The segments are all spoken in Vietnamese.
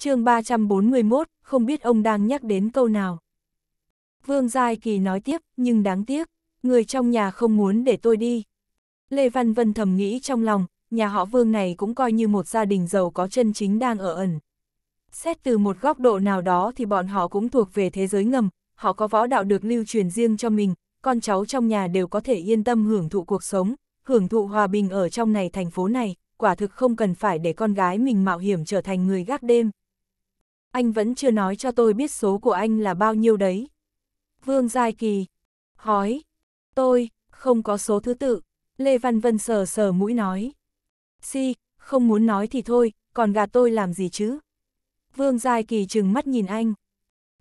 chương 341, không biết ông đang nhắc đến câu nào. Vương Giai Kỳ nói tiếp, nhưng đáng tiếc, người trong nhà không muốn để tôi đi. Lê Văn Vân thầm nghĩ trong lòng, nhà họ Vương này cũng coi như một gia đình giàu có chân chính đang ở ẩn. Xét từ một góc độ nào đó thì bọn họ cũng thuộc về thế giới ngầm, họ có võ đạo được lưu truyền riêng cho mình, con cháu trong nhà đều có thể yên tâm hưởng thụ cuộc sống, hưởng thụ hòa bình ở trong này thành phố này, quả thực không cần phải để con gái mình mạo hiểm trở thành người gác đêm anh vẫn chưa nói cho tôi biết số của anh là bao nhiêu đấy. Vương Giai Kỳ, hỏi, tôi, không có số thứ tự, Lê Văn Vân sờ sờ mũi nói. Si, không muốn nói thì thôi, còn gạt tôi làm gì chứ? Vương Giai Kỳ chừng mắt nhìn anh.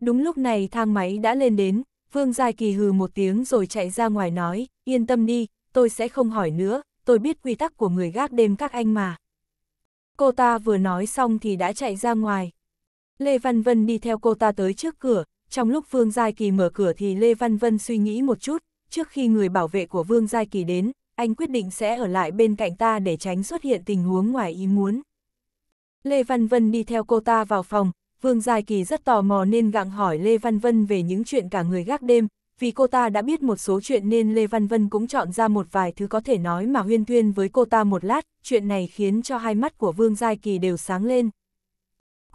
Đúng lúc này thang máy đã lên đến, Vương Giai Kỳ hừ một tiếng rồi chạy ra ngoài nói, yên tâm đi, tôi sẽ không hỏi nữa, tôi biết quy tắc của người gác đêm các anh mà. Cô ta vừa nói xong thì đã chạy ra ngoài. Lê Văn Vân đi theo cô ta tới trước cửa, trong lúc Vương Giai Kỳ mở cửa thì Lê Văn Vân suy nghĩ một chút, trước khi người bảo vệ của Vương Giai Kỳ đến, anh quyết định sẽ ở lại bên cạnh ta để tránh xuất hiện tình huống ngoài ý muốn. Lê Văn Vân đi theo cô ta vào phòng, Vương Giai Kỳ rất tò mò nên gặng hỏi Lê Văn Vân về những chuyện cả người gác đêm, vì cô ta đã biết một số chuyện nên Lê Văn Vân cũng chọn ra một vài thứ có thể nói mà huyên thuyên với cô ta một lát, chuyện này khiến cho hai mắt của Vương Giai Kỳ đều sáng lên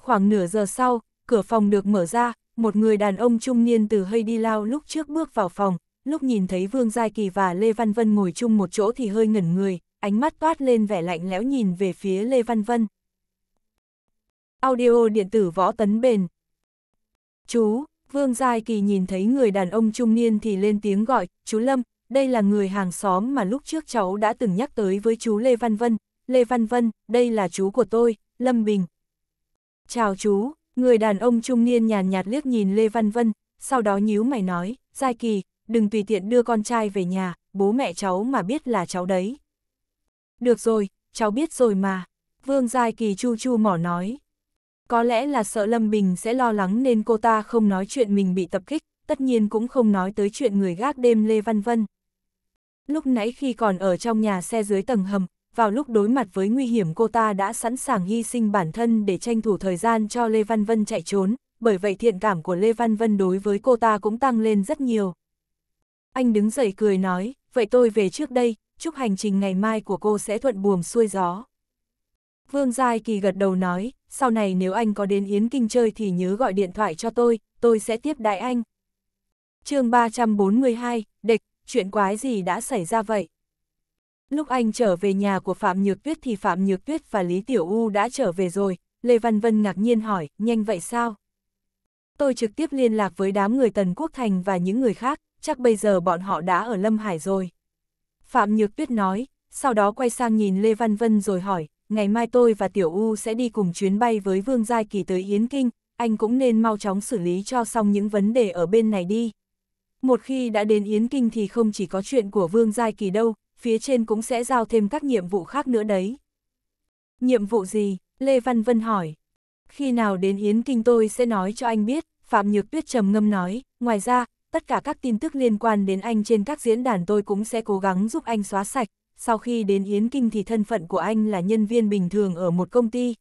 khoảng nửa giờ sau, cửa phòng được mở ra, một người đàn ông trung niên từ hơi đi lao lúc trước bước vào phòng, lúc nhìn thấy Vương Giai Kỳ và Lê Văn Vân ngồi chung một chỗ thì hơi ngẩn người, ánh mắt toát lên vẻ lạnh lẽo nhìn về phía Lê Văn Vân. Audio điện tử võ tấn bền. Chú, Vương Giai Kỳ nhìn thấy người đàn ông trung niên thì lên tiếng gọi, chú Lâm, đây là người hàng xóm mà lúc trước cháu đã từng nhắc tới với chú Lê Văn Vân. Lê Văn Vân, đây là chú của tôi, Lâm Bình. Chào chú, người đàn ông trung niên nhàn nhạt, liếc nhìn Lê Văn Vân, sau đó nhíu mày nói, Giai Kỳ, đừng tùy tiện đưa con trai về nhà, bố mẹ cháu mà biết là cháu đấy. Được rồi, cháu biết rồi mà, Vương Giai Kỳ chu chu mỏ nói. Có lẽ là sợ Lâm Bình sẽ lo lắng nên cô ta không nói chuyện mình bị tập kích, tất nhiên cũng không nói tới chuyện người gác đêm Lê Văn Vân. Lúc nãy khi còn ở trong nhà xe dưới tầng hầm, vào lúc đối mặt với nguy hiểm cô ta đã sẵn sàng hy sinh bản thân để tranh thủ thời gian cho Lê Văn Vân chạy trốn, bởi vậy thiện cảm của Lê Văn Vân đối với cô ta cũng tăng lên rất nhiều. Anh đứng dậy cười nói, vậy tôi về trước đây, chúc hành trình ngày mai của cô sẽ thuận buồm xuôi gió. Vương Giai Kỳ gật đầu nói, sau này nếu anh có đến Yến Kinh chơi thì nhớ gọi điện thoại cho tôi, tôi sẽ tiếp đại anh. chương 342, địch, chuyện quái gì đã xảy ra vậy? Lúc anh trở về nhà của Phạm Nhược Tuyết thì Phạm Nhược Tuyết và Lý Tiểu U đã trở về rồi, Lê Văn Vân ngạc nhiên hỏi, nhanh vậy sao? Tôi trực tiếp liên lạc với đám người Tần Quốc Thành và những người khác, chắc bây giờ bọn họ đã ở Lâm Hải rồi. Phạm Nhược Tuyết nói, sau đó quay sang nhìn Lê Văn Vân rồi hỏi, ngày mai tôi và Tiểu U sẽ đi cùng chuyến bay với Vương Giai Kỳ tới Yến Kinh, anh cũng nên mau chóng xử lý cho xong những vấn đề ở bên này đi. Một khi đã đến Yến Kinh thì không chỉ có chuyện của Vương Giai Kỳ đâu, phía trên cũng sẽ giao thêm các nhiệm vụ khác nữa đấy. Nhiệm vụ gì? Lê Văn Vân hỏi. Khi nào đến Yến Kinh tôi sẽ nói cho anh biết, Phạm Nhược Tuyết trầm ngâm nói, ngoài ra, tất cả các tin tức liên quan đến anh trên các diễn đàn tôi cũng sẽ cố gắng giúp anh xóa sạch, sau khi đến Yến Kinh thì thân phận của anh là nhân viên bình thường ở một công ty.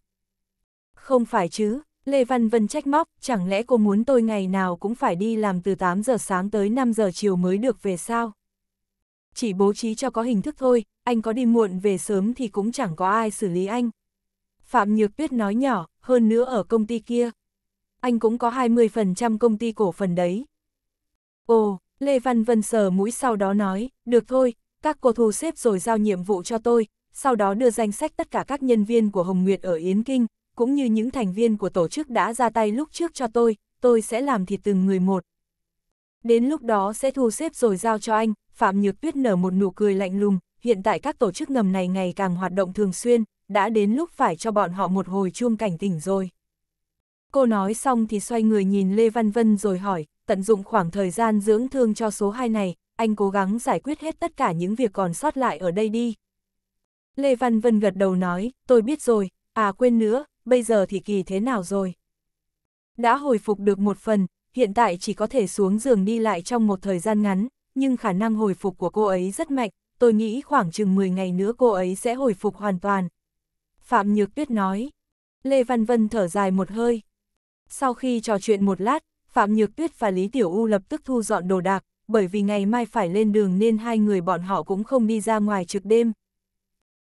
Không phải chứ, Lê Văn Vân trách móc, chẳng lẽ cô muốn tôi ngày nào cũng phải đi làm từ 8 giờ sáng tới 5 giờ chiều mới được về sao? chỉ bố trí cho có hình thức thôi, anh có đi muộn về sớm thì cũng chẳng có ai xử lý anh. Phạm Nhược Tuyết nói nhỏ, hơn nữa ở công ty kia. Anh cũng có 20% công ty cổ phần đấy. Ồ, Lê Văn Vân sờ mũi sau đó nói, được thôi, các cô thu xếp rồi giao nhiệm vụ cho tôi, sau đó đưa danh sách tất cả các nhân viên của Hồng Nguyệt ở Yến Kinh, cũng như những thành viên của tổ chức đã ra tay lúc trước cho tôi, tôi sẽ làm thịt từng người một đến lúc đó sẽ thu xếp rồi giao cho anh, Phạm Nhược Tuyết nở một nụ cười lạnh lùng, hiện tại các tổ chức ngầm này ngày càng hoạt động thường xuyên, đã đến lúc phải cho bọn họ một hồi chuông cảnh tỉnh rồi. Cô nói xong thì xoay người nhìn Lê Văn Vân rồi hỏi, tận dụng khoảng thời gian dưỡng thương cho số 2 này, anh cố gắng giải quyết hết tất cả những việc còn sót lại ở đây đi. Lê Văn Vân gật đầu nói, tôi biết rồi, à quên nữa, bây giờ thì kỳ thế nào rồi? Đã hồi phục được một phần, hiện tại chỉ có thể xuống giường đi lại trong một thời gian ngắn, nhưng khả năng hồi phục của cô ấy rất mạnh, tôi nghĩ khoảng chừng 10 ngày nữa cô ấy sẽ hồi phục hoàn toàn. Phạm Nhược Tuyết nói. Lê Văn Vân thở dài một hơi. Sau khi trò chuyện một lát, Phạm Nhược Tuyết và Lý Tiểu U lập tức thu dọn đồ đạc, bởi vì ngày mai phải lên đường nên hai người bọn họ cũng không đi ra ngoài trực đêm.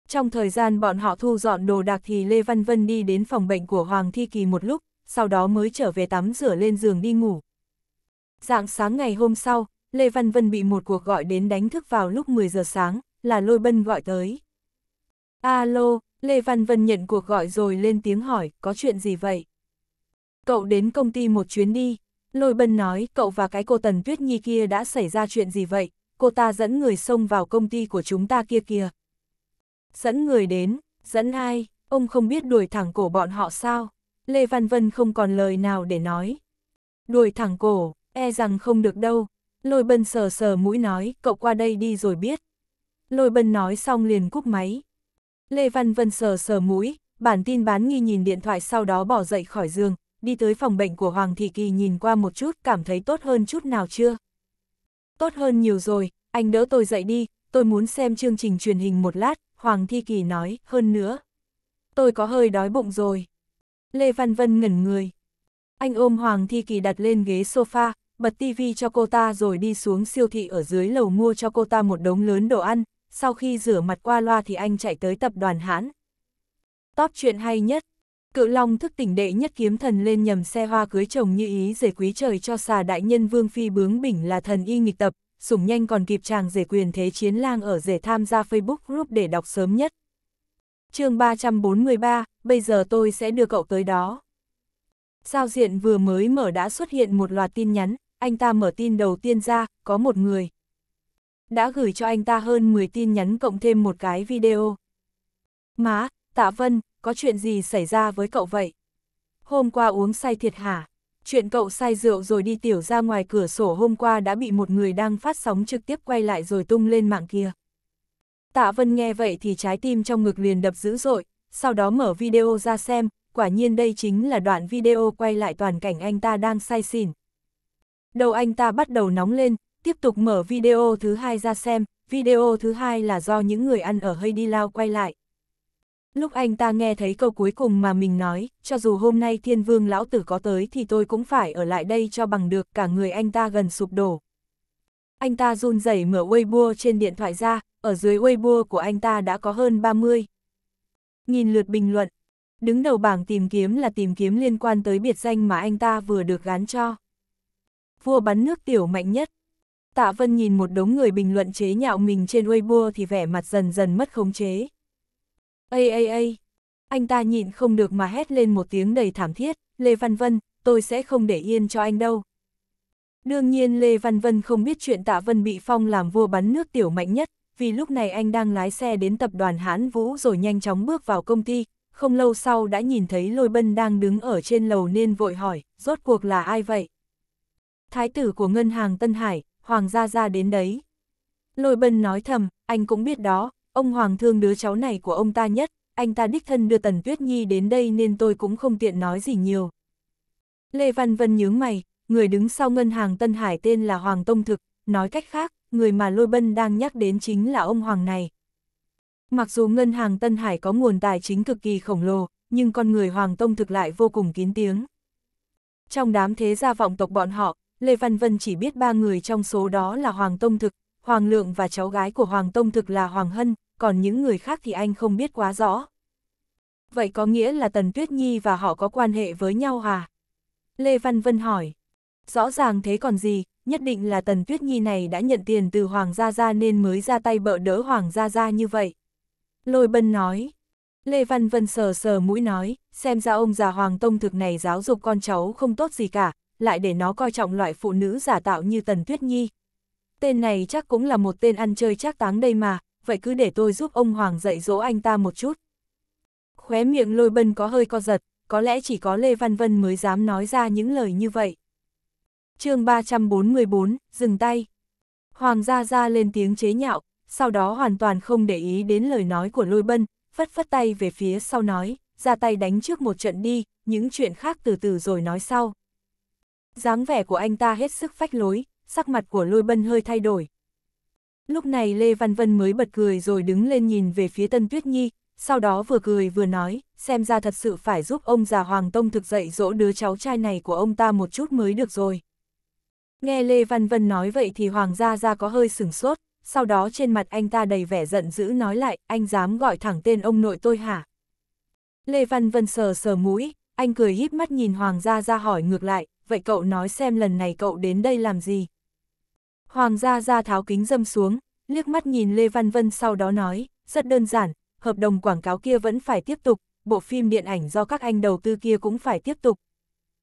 Trong thời gian bọn họ thu dọn đồ đạc thì Lê Văn Vân đi đến phòng bệnh của Hoàng Thi Kỳ một lúc, sau đó mới trở về tắm rửa lên giường đi ngủ. Dạng sáng ngày hôm sau, Lê Văn Vân bị một cuộc gọi đến đánh thức vào lúc 10 giờ sáng, là Lôi Bân gọi tới. Alo, Lê Văn Vân nhận cuộc gọi rồi lên tiếng hỏi, có chuyện gì vậy? Cậu đến công ty một chuyến đi. Lôi Bân nói, cậu và cái cô Tần Tuyết Nhi kia đã xảy ra chuyện gì vậy? Cô ta dẫn người xông vào công ty của chúng ta kia kìa. Dẫn người đến, dẫn ai? Ông không biết đuổi thẳng cổ bọn họ sao? Lê Văn Vân không còn lời nào để nói. Đuổi thẳng cổ, e rằng không được đâu. Lôi bân sờ sờ mũi nói, cậu qua đây đi rồi biết. Lôi bân nói xong liền cúp máy. Lê Văn Vân sờ sờ mũi, bản tin bán nghi nhìn điện thoại sau đó bỏ dậy khỏi giường, đi tới phòng bệnh của Hoàng Thị Kỳ nhìn qua một chút cảm thấy tốt hơn chút nào chưa? Tốt hơn nhiều rồi, anh đỡ tôi dậy đi, tôi muốn xem chương trình truyền hình một lát, Hoàng Thị Kỳ nói, hơn nữa. Tôi có hơi đói bụng rồi. Lê Văn Vân ngẩn người. Anh ôm Hoàng Thi Kỳ đặt lên ghế sofa, bật tivi cho cô ta rồi đi xuống siêu thị ở dưới lầu mua cho cô ta một đống lớn đồ ăn, sau khi rửa mặt qua loa thì anh chạy tới tập đoàn hãn. Top chuyện hay nhất, cự long thức tỉnh đệ nhất kiếm thần lên nhầm xe hoa cưới chồng như ý rể quý trời cho xà đại nhân vương phi bướng bỉnh là thần y nghịch tập, sủng nhanh còn kịp chàng rể quyền thế chiến lang ở rể tham gia Facebook group để đọc sớm nhất chương 343, bây giờ tôi sẽ đưa cậu tới đó. Giao diện vừa mới mở đã xuất hiện một loạt tin nhắn, anh ta mở tin đầu tiên ra, có một người. Đã gửi cho anh ta hơn 10 tin nhắn cộng thêm một cái video. Má, Tạ Vân, có chuyện gì xảy ra với cậu vậy? Hôm qua uống say thiệt hả? Chuyện cậu say rượu rồi đi tiểu ra ngoài cửa sổ hôm qua đã bị một người đang phát sóng trực tiếp quay lại rồi tung lên mạng kia. Tạ Vân nghe vậy thì trái tim trong ngực liền đập dữ dội, sau đó mở video ra xem, quả nhiên đây chính là đoạn video quay lại toàn cảnh anh ta đang say xỉn. Đầu anh ta bắt đầu nóng lên, tiếp tục mở video thứ hai ra xem, video thứ hai là do những người ăn ở hơi đi Lao quay lại. Lúc anh ta nghe thấy câu cuối cùng mà mình nói, cho dù hôm nay thiên vương lão tử có tới thì tôi cũng phải ở lại đây cho bằng được cả người anh ta gần sụp đổ. Anh ta run rẩy mở Weibo trên điện thoại ra, ở dưới Weibo của anh ta đã có hơn 30. Nghìn lượt bình luận. Đứng đầu bảng tìm kiếm là tìm kiếm liên quan tới biệt danh mà anh ta vừa được gán cho. Vua bắn nước tiểu mạnh nhất. Tạ Vân nhìn một đống người bình luận chế nhạo mình trên Weibo thì vẻ mặt dần dần mất khống chế. Ây ây ây, anh ta nhịn không được mà hét lên một tiếng đầy thảm thiết, Lê Văn Vân, tôi sẽ không để yên cho anh đâu, Đương nhiên Lê Văn Vân không biết chuyện Tạ Vân bị phong làm vua bắn nước tiểu mạnh nhất, vì lúc này anh đang lái xe đến tập đoàn Hán Vũ rồi nhanh chóng bước vào công ty, không lâu sau đã nhìn thấy Lôi Bân đang đứng ở trên lầu nên vội hỏi, rốt cuộc là ai vậy? Thái tử của ngân hàng Tân Hải, Hoàng gia gia đến đấy. Lôi Bân nói thầm, anh cũng biết đó, ông Hoàng thương đứa cháu này của ông ta nhất, anh ta đích thân đưa Tần Tuyết Nhi đến đây nên tôi cũng không tiện nói gì nhiều. Lê Văn Vân nhướng mày, người đứng sau ngân hàng Tân Hải tên là Hoàng Tông Thực, nói cách khác, người mà Lôi Bân đang nhắc đến chính là ông Hoàng này. Mặc dù ngân hàng Tân Hải có nguồn tài chính cực kỳ khổng lồ, nhưng con người Hoàng Tông Thực lại vô cùng kín tiếng. Trong đám thế gia vọng tộc bọn họ, Lê Văn Vân chỉ biết ba người trong số đó là Hoàng Tông Thực, Hoàng Lượng và cháu gái của Hoàng Tông Thực là Hoàng Hân, còn những người khác thì anh không biết quá rõ. Vậy có nghĩa là Tần Tuyết Nhi và họ có quan hệ với nhau à? Lê Văn Vân hỏi rõ ràng thế còn gì, nhất định là Tần Tuyết Nhi này đã nhận tiền từ Hoàng Gia Gia nên mới ra tay bợ đỡ Hoàng Gia Gia như vậy. Lôi Bân nói, Lê Văn Vân sờ sờ mũi nói, xem ra ông già Hoàng Tông thực này giáo dục con cháu không tốt gì cả, lại để nó coi trọng loại phụ nữ giả tạo như Tần Tuyết Nhi. Tên này chắc cũng là một tên ăn chơi chắc táng đây mà, vậy cứ để tôi giúp ông Hoàng dạy dỗ anh ta một chút. Khóe miệng lôi bân có hơi co giật, có lẽ chỉ có Lê Văn Vân mới dám nói ra những lời như vậy chương 344, dừng tay. Hoàng gia gia lên tiếng chế nhạo, sau đó hoàn toàn không để ý đến lời nói của lôi bân, phất phất tay về phía sau nói, ra tay đánh trước một trận đi, những chuyện khác từ từ rồi nói sau. dáng vẻ của anh ta hết sức phách lối, sắc mặt của lôi bân hơi thay đổi. Lúc này Lê Văn Vân mới bật cười rồi đứng lên nhìn về phía Tân Tuyết Nhi, sau đó vừa cười vừa nói, xem ra thật sự phải giúp ông già Hoàng Tông thực dậy dỗ đứa cháu trai này của ông ta một chút mới được rồi. Nghe Lê Văn Vân nói vậy thì Hoàng gia gia có hơi sửng sốt, sau đó trên mặt anh ta đầy vẻ giận dữ nói lại, anh dám gọi thẳng tên ông nội tôi hả? Lê Văn Vân sờ sờ mũi, anh cười híp mắt nhìn Hoàng gia gia hỏi ngược lại, vậy cậu nói xem lần này cậu đến đây làm gì? Hoàng gia gia tháo kính dâm xuống, liếc mắt nhìn Lê Văn Vân sau đó nói, rất đơn giản, hợp đồng quảng cáo kia vẫn phải tiếp tục, bộ phim điện ảnh do các anh đầu tư kia cũng phải tiếp tục.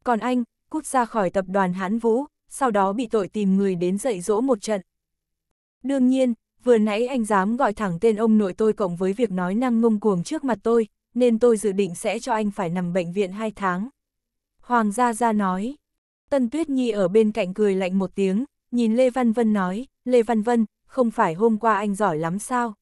Còn anh, cút ra khỏi tập đoàn Hán Vũ, sau đó bị tội tìm người đến dạy dỗ một trận. Đương nhiên, vừa nãy anh dám gọi thẳng tên ông nội tôi cộng với việc nói năng ngông cuồng trước mặt tôi, nên tôi dự định sẽ cho anh phải nằm bệnh viện hai tháng. Hoàng gia gia nói. Tân Tuyết Nhi ở bên cạnh cười lạnh một tiếng, nhìn Lê Văn Vân nói, Lê Văn Vân, không phải hôm qua anh giỏi lắm sao?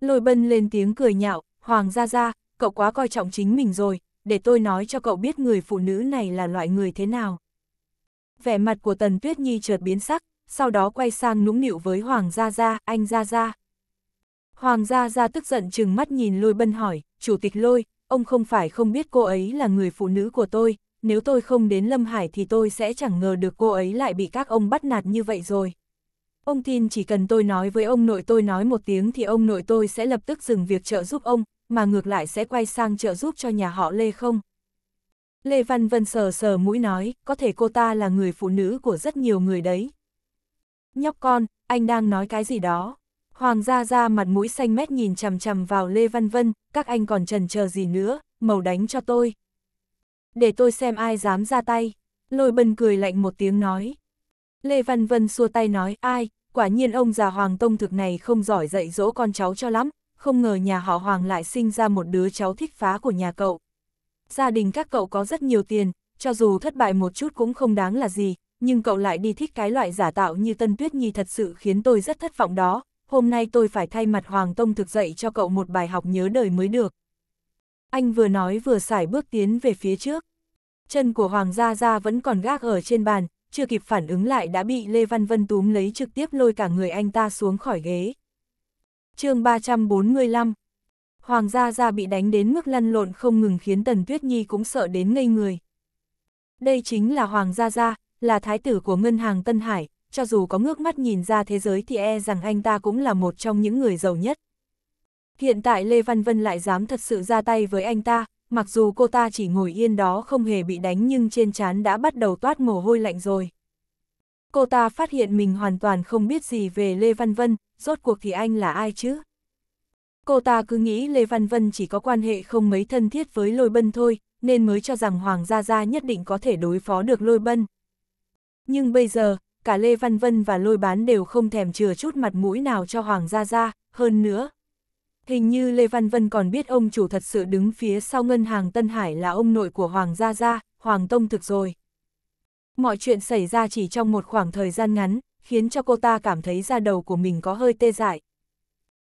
Lôi bân lên tiếng cười nhạo, Hoàng gia gia, cậu quá coi trọng chính mình rồi, để tôi nói cho cậu biết người phụ nữ này là loại người thế nào vẻ mặt của Tần Tuyết Nhi chợt biến sắc, sau đó quay sang nũng nịu với Hoàng Gia Gia, anh Gia Gia. Hoàng Gia Gia tức giận chừng mắt nhìn lôi bân hỏi, Chủ tịch lôi, ông không phải không biết cô ấy là người phụ nữ của tôi, nếu tôi không đến Lâm Hải thì tôi sẽ chẳng ngờ được cô ấy lại bị các ông bắt nạt như vậy rồi. Ông tin chỉ cần tôi nói với ông nội tôi nói một tiếng thì ông nội tôi sẽ lập tức dừng việc trợ giúp ông, mà ngược lại sẽ quay sang trợ giúp cho nhà họ Lê không? Lê Văn Vân sờ sờ mũi nói, có thể cô ta là người phụ nữ của rất nhiều người đấy. Nhóc con, anh đang nói cái gì đó. Hoàng gia ra mặt mũi xanh mét nhìn chằm chằm vào Lê Văn Vân, các anh còn trần chờ gì nữa, màu đánh cho tôi. Để tôi xem ai dám ra tay. Lôi bần cười lạnh một tiếng nói. Lê Văn Vân xua tay nói, ai, quả nhiên ông già Hoàng Tông thực này không giỏi dạy dỗ con cháu cho lắm, không ngờ nhà họ Hoàng lại sinh ra một đứa cháu thích phá của nhà cậu gia đình các cậu có rất nhiều tiền, cho dù thất bại một chút cũng không đáng là gì, nhưng cậu lại đi thích cái loại giả tạo như Tân Tuyết Nhi thật sự khiến tôi rất thất vọng đó, hôm nay tôi phải thay mặt Hoàng Tông thực dạy cho cậu một bài học nhớ đời mới được. Anh vừa nói vừa xải bước tiến về phía trước. Chân của Hoàng Gia Gia vẫn còn gác ở trên bàn, chưa kịp phản ứng lại đã bị Lê Văn Vân túm lấy trực tiếp lôi cả người anh ta xuống khỏi ghế. chương 345, Hoàng gia gia bị đánh đến mức lăn lộn không ngừng khiến Tần Tuyết Nhi cũng sợ đến ngây người. Đây chính là Hoàng gia gia, là thái tử của ngân hàng Tân Hải, cho dù có ngước mắt nhìn ra thế giới thì e rằng anh ta cũng là một trong những người giàu nhất. Hiện tại Lê Văn Vân lại dám thật sự ra tay với anh ta, mặc dù cô ta chỉ ngồi yên đó không hề bị đánh nhưng trên trán đã bắt đầu toát mồ hôi lạnh rồi. Cô ta phát hiện mình hoàn toàn không biết gì về Lê Văn Vân, rốt cuộc thì anh là ai chứ? Cô ta cứ nghĩ Lê Văn Vân chỉ có quan hệ không mấy thân thiết với Lôi Bân thôi, nên mới cho rằng Hoàng Gia Gia nhất định có thể đối phó được Lôi Bân. Nhưng bây giờ, cả Lê Văn Vân và Lôi Bán đều không thèm chừa chút mặt mũi nào cho Hoàng Gia Gia, hơn nữa. Hình như Lê Văn Vân còn biết ông chủ thật sự đứng phía sau ngân hàng Tân Hải là ông nội của Hoàng Gia Gia, Hoàng Tông Thực rồi. Mọi chuyện xảy ra chỉ trong một khoảng thời gian ngắn, khiến cho cô ta cảm thấy da đầu của mình có hơi tê dại.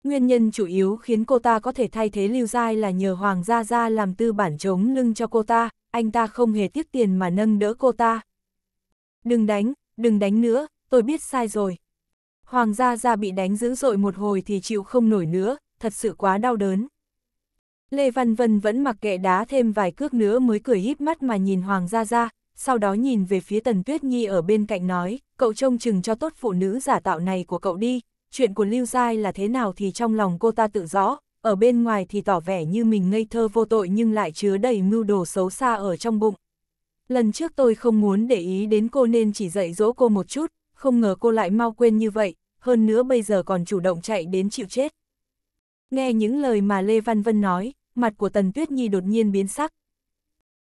Nguyên nhân chủ yếu khiến cô ta có thể thay thế Lưu Giai là nhờ Hoàng Gia Gia làm tư bản chống lưng cho cô ta, anh ta không hề tiếc tiền mà nâng đỡ cô ta. Đừng đánh, đừng đánh nữa, tôi biết sai rồi. Hoàng Gia Gia bị đánh dữ dội một hồi thì chịu không nổi nữa, thật sự quá đau đớn. Lê Văn Vân vẫn mặc kệ đá thêm vài cước nữa mới cười híp mắt mà nhìn Hoàng Gia Gia, sau đó nhìn về phía Tần Tuyết Nhi ở bên cạnh nói, cậu trông chừng cho tốt phụ nữ giả tạo này của cậu đi, chuyện của Lưu Giai là thế nào thì trong lòng cô ta tự rõ, ở bên ngoài thì tỏ vẻ như mình ngây thơ vô tội nhưng lại chứa đầy mưu đồ xấu xa ở trong bụng. Lần trước tôi không muốn để ý đến cô nên chỉ dạy dỗ cô một chút, không ngờ cô lại mau quên như vậy, hơn nữa bây giờ còn chủ động chạy đến chịu chết. Nghe những lời mà Lê Văn Vân nói, mặt của Tần Tuyết Nhi đột nhiên biến sắc.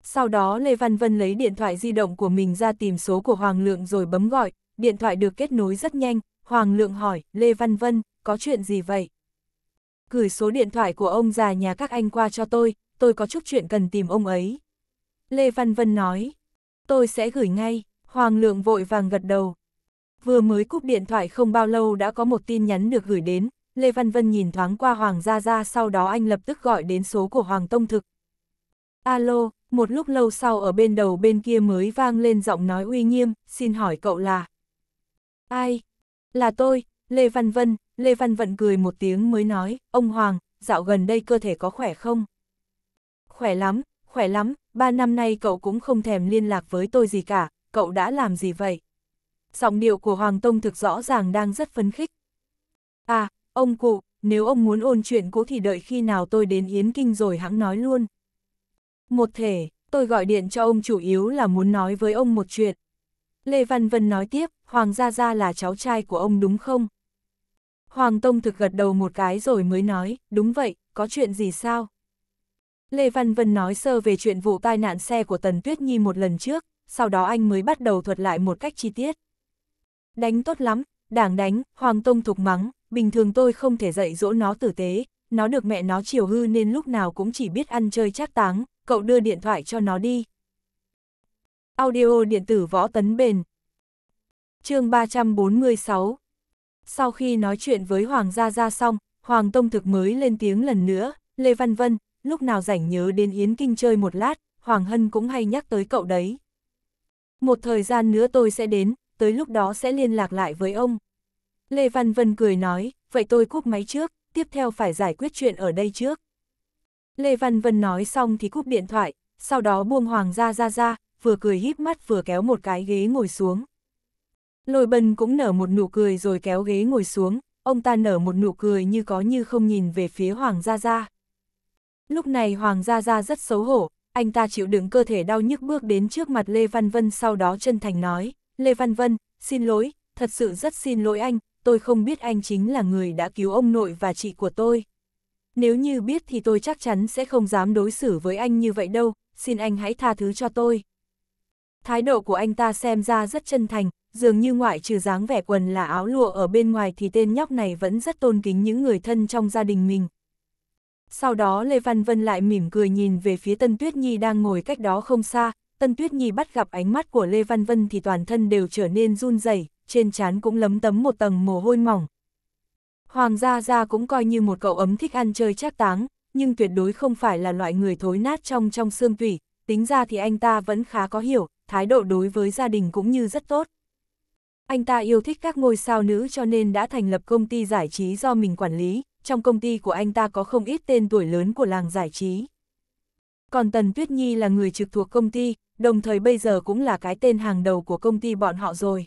Sau đó Lê Văn Vân lấy điện thoại di động của mình ra tìm số của Hoàng Lượng rồi bấm gọi, điện thoại được kết nối rất nhanh, Hoàng Lượng hỏi, Lê Văn Vân, có chuyện gì vậy? Gửi số điện thoại của ông già nhà các anh qua cho tôi, tôi có chút chuyện cần tìm ông ấy. Lê Văn Vân nói, tôi sẽ gửi ngay, Hoàng Lượng vội vàng gật đầu. Vừa mới cúp điện thoại không bao lâu đã có một tin nhắn được gửi đến, Lê Văn Vân nhìn thoáng qua Hoàng Gia Gia sau đó anh lập tức gọi đến số của Hoàng Tông Thực. Alo, một lúc lâu sau ở bên đầu bên kia mới vang lên giọng nói uy nghiêm, xin hỏi cậu là... Ai, là tôi, Lê Văn Vân, Lê Văn Vận cười một tiếng mới nói, ông Hoàng, dạo gần đây cơ thể có khỏe không? Khỏe lắm, khỏe lắm, ba năm nay cậu cũng không thèm liên lạc với tôi gì cả, cậu đã làm gì vậy? Giọng điệu của Hoàng Tông thực rõ ràng đang rất phấn khích. À, ông cụ, nếu ông muốn ôn chuyện cũ thì đợi khi nào tôi đến Yến Kinh rồi hãng nói luôn. Một thể, tôi gọi điện cho ông chủ yếu là muốn nói với ông một chuyện. Lê Văn Vân nói tiếp, Hoàng Gia Gia là cháu trai của ông đúng không? Hoàng Tông thực gật đầu một cái rồi mới nói, đúng vậy, có chuyện gì sao? Lê Văn Vân nói sơ về chuyện vụ tai nạn xe của Tần Tuyết Nhi một lần trước, sau đó anh mới bắt đầu thuật lại một cách chi tiết. Đánh tốt lắm, đảng đánh, Hoàng Tông thục mắng, bình thường tôi không thể dạy dỗ nó tử tế, nó được mẹ nó chiều hư nên lúc nào cũng chỉ biết ăn chơi chắc táng, cậu đưa điện thoại cho nó đi. Audio điện tử võ tấn bền, chương 346 Sau khi nói chuyện với Hoàng Gia Gia xong, Hoàng Tông Thực mới lên tiếng lần nữa, Lê Văn Vân, lúc nào rảnh nhớ đến Yến Kinh chơi một lát, Hoàng Hân cũng hay nhắc tới cậu đấy. Một thời gian nữa tôi sẽ đến, tới lúc đó sẽ liên lạc lại với ông. Lê Văn Vân cười nói, vậy tôi cúp máy trước, tiếp theo phải giải quyết chuyện ở đây trước. Lê Văn Vân nói xong thì cúp điện thoại, sau đó buông Hoàng Gia gia gia vừa cười híp mắt vừa kéo một cái ghế ngồi xuống. Lôi bần cũng nở một nụ cười rồi kéo ghế ngồi xuống, ông ta nở một nụ cười như có như không nhìn về phía Hoàng Gia Gia. Lúc này Hoàng Gia Gia rất xấu hổ, anh ta chịu đựng cơ thể đau nhức bước đến trước mặt Lê Văn Vân sau đó chân thành nói, Lê Văn Vân, xin lỗi, thật sự rất xin lỗi anh, tôi không biết anh chính là người đã cứu ông nội và chị của tôi. Nếu như biết thì tôi chắc chắn sẽ không dám đối xử với anh như vậy đâu, xin anh hãy tha thứ cho tôi. Thái độ của anh ta xem ra rất chân thành, dường như ngoại trừ dáng vẻ quần là áo lụa ở bên ngoài thì tên nhóc này vẫn rất tôn kính những người thân trong gia đình mình. Sau đó Lê Văn Vân lại mỉm cười nhìn về phía Tân Tuyết Nhi đang ngồi cách đó không xa, Tân Tuyết Nhi bắt gặp ánh mắt của Lê Văn Vân thì toàn thân đều trở nên run rẩy, trên trán cũng lấm tấm một tầng mồ hôi mỏng. Hoàng gia gia cũng coi như một cậu ấm thích ăn chơi trác táng, nhưng tuyệt đối không phải là loại người thối nát trong trong xương tủy, tính ra thì anh ta vẫn khá có hiểu, thái độ đối với gia đình cũng như rất tốt. Anh ta yêu thích các ngôi sao nữ cho nên đã thành lập công ty giải trí do mình quản lý, trong công ty của anh ta có không ít tên tuổi lớn của làng giải trí. Còn Tần Tuyết Nhi là người trực thuộc công ty, đồng thời bây giờ cũng là cái tên hàng đầu của công ty bọn họ rồi.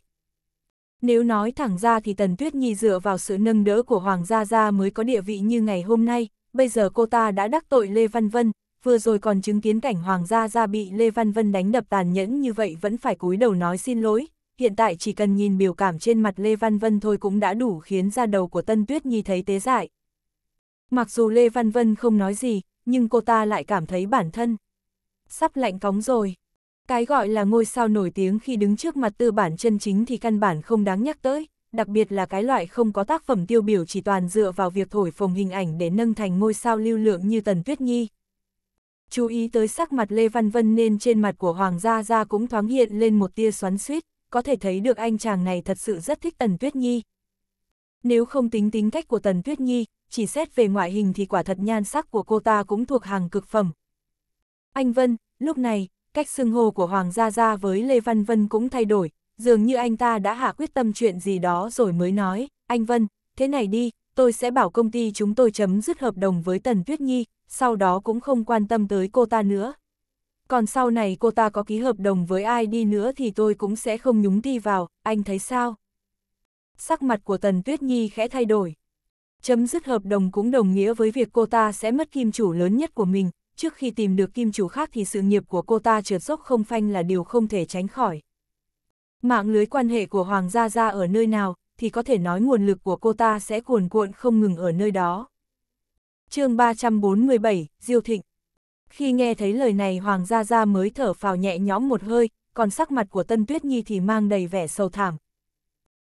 Nếu nói thẳng ra thì Tần Tuyết Nhi dựa vào sự nâng đỡ của Hoàng Gia Gia mới có địa vị như ngày hôm nay, bây giờ cô ta đã đắc tội Lê Văn Vân, vừa rồi còn chứng kiến cảnh Hoàng gia gia bị Lê Văn Vân đánh đập tàn nhẫn như vậy vẫn phải cúi đầu nói xin lỗi, hiện tại chỉ cần nhìn biểu cảm trên mặt Lê Văn Vân thôi cũng đã đủ khiến ra đầu của Tân Tuyết Nhi thấy tế dại. Mặc dù Lê Văn Vân không nói gì, nhưng cô ta lại cảm thấy bản thân. Sắp lạnh cóng rồi. Cái gọi là ngôi sao nổi tiếng khi đứng trước mặt tư bản chân chính thì căn bản không đáng nhắc tới, đặc biệt là cái loại không có tác phẩm tiêu biểu chỉ toàn dựa vào việc thổi phồng hình ảnh để nâng thành ngôi sao lưu lượng như Tần Tuyết Nhi chú ý tới sắc mặt Lê Văn Vân nên trên mặt của Hoàng Gia Gia cũng thoáng hiện lên một tia xoắn suýt, có thể thấy được anh chàng này thật sự rất thích Tần Tuyết Nhi. Nếu không tính tính cách của Tần Tuyết Nhi, chỉ xét về ngoại hình thì quả thật nhan sắc của cô ta cũng thuộc hàng cực phẩm. Anh Vân, lúc này, cách xưng hô của Hoàng Gia Gia với Lê Văn Vân cũng thay đổi, dường như anh ta đã hạ quyết tâm chuyện gì đó rồi mới nói, anh Vân, thế này đi, tôi sẽ bảo công ty chúng tôi chấm dứt hợp đồng với Tần Tuyết Nhi, sau đó cũng không quan tâm tới cô ta nữa. Còn sau này cô ta có ký hợp đồng với ai đi nữa thì tôi cũng sẽ không nhúng đi vào, anh thấy sao? Sắc mặt của Tần Tuyết Nhi khẽ thay đổi. Chấm dứt hợp đồng cũng đồng nghĩa với việc cô ta sẽ mất kim chủ lớn nhất của mình, trước khi tìm được kim chủ khác thì sự nghiệp của cô ta trượt dốc không phanh là điều không thể tránh khỏi. Mạng lưới quan hệ của Hoàng gia gia ở nơi nào, thì có thể nói nguồn lực của cô ta sẽ cuồn cuộn không ngừng ở nơi đó chương 347, Diêu Thịnh. Khi nghe thấy lời này Hoàng Gia Gia mới thở phào nhẹ nhõm một hơi, còn sắc mặt của Tân Tuyết Nhi thì mang đầy vẻ sầu thảm.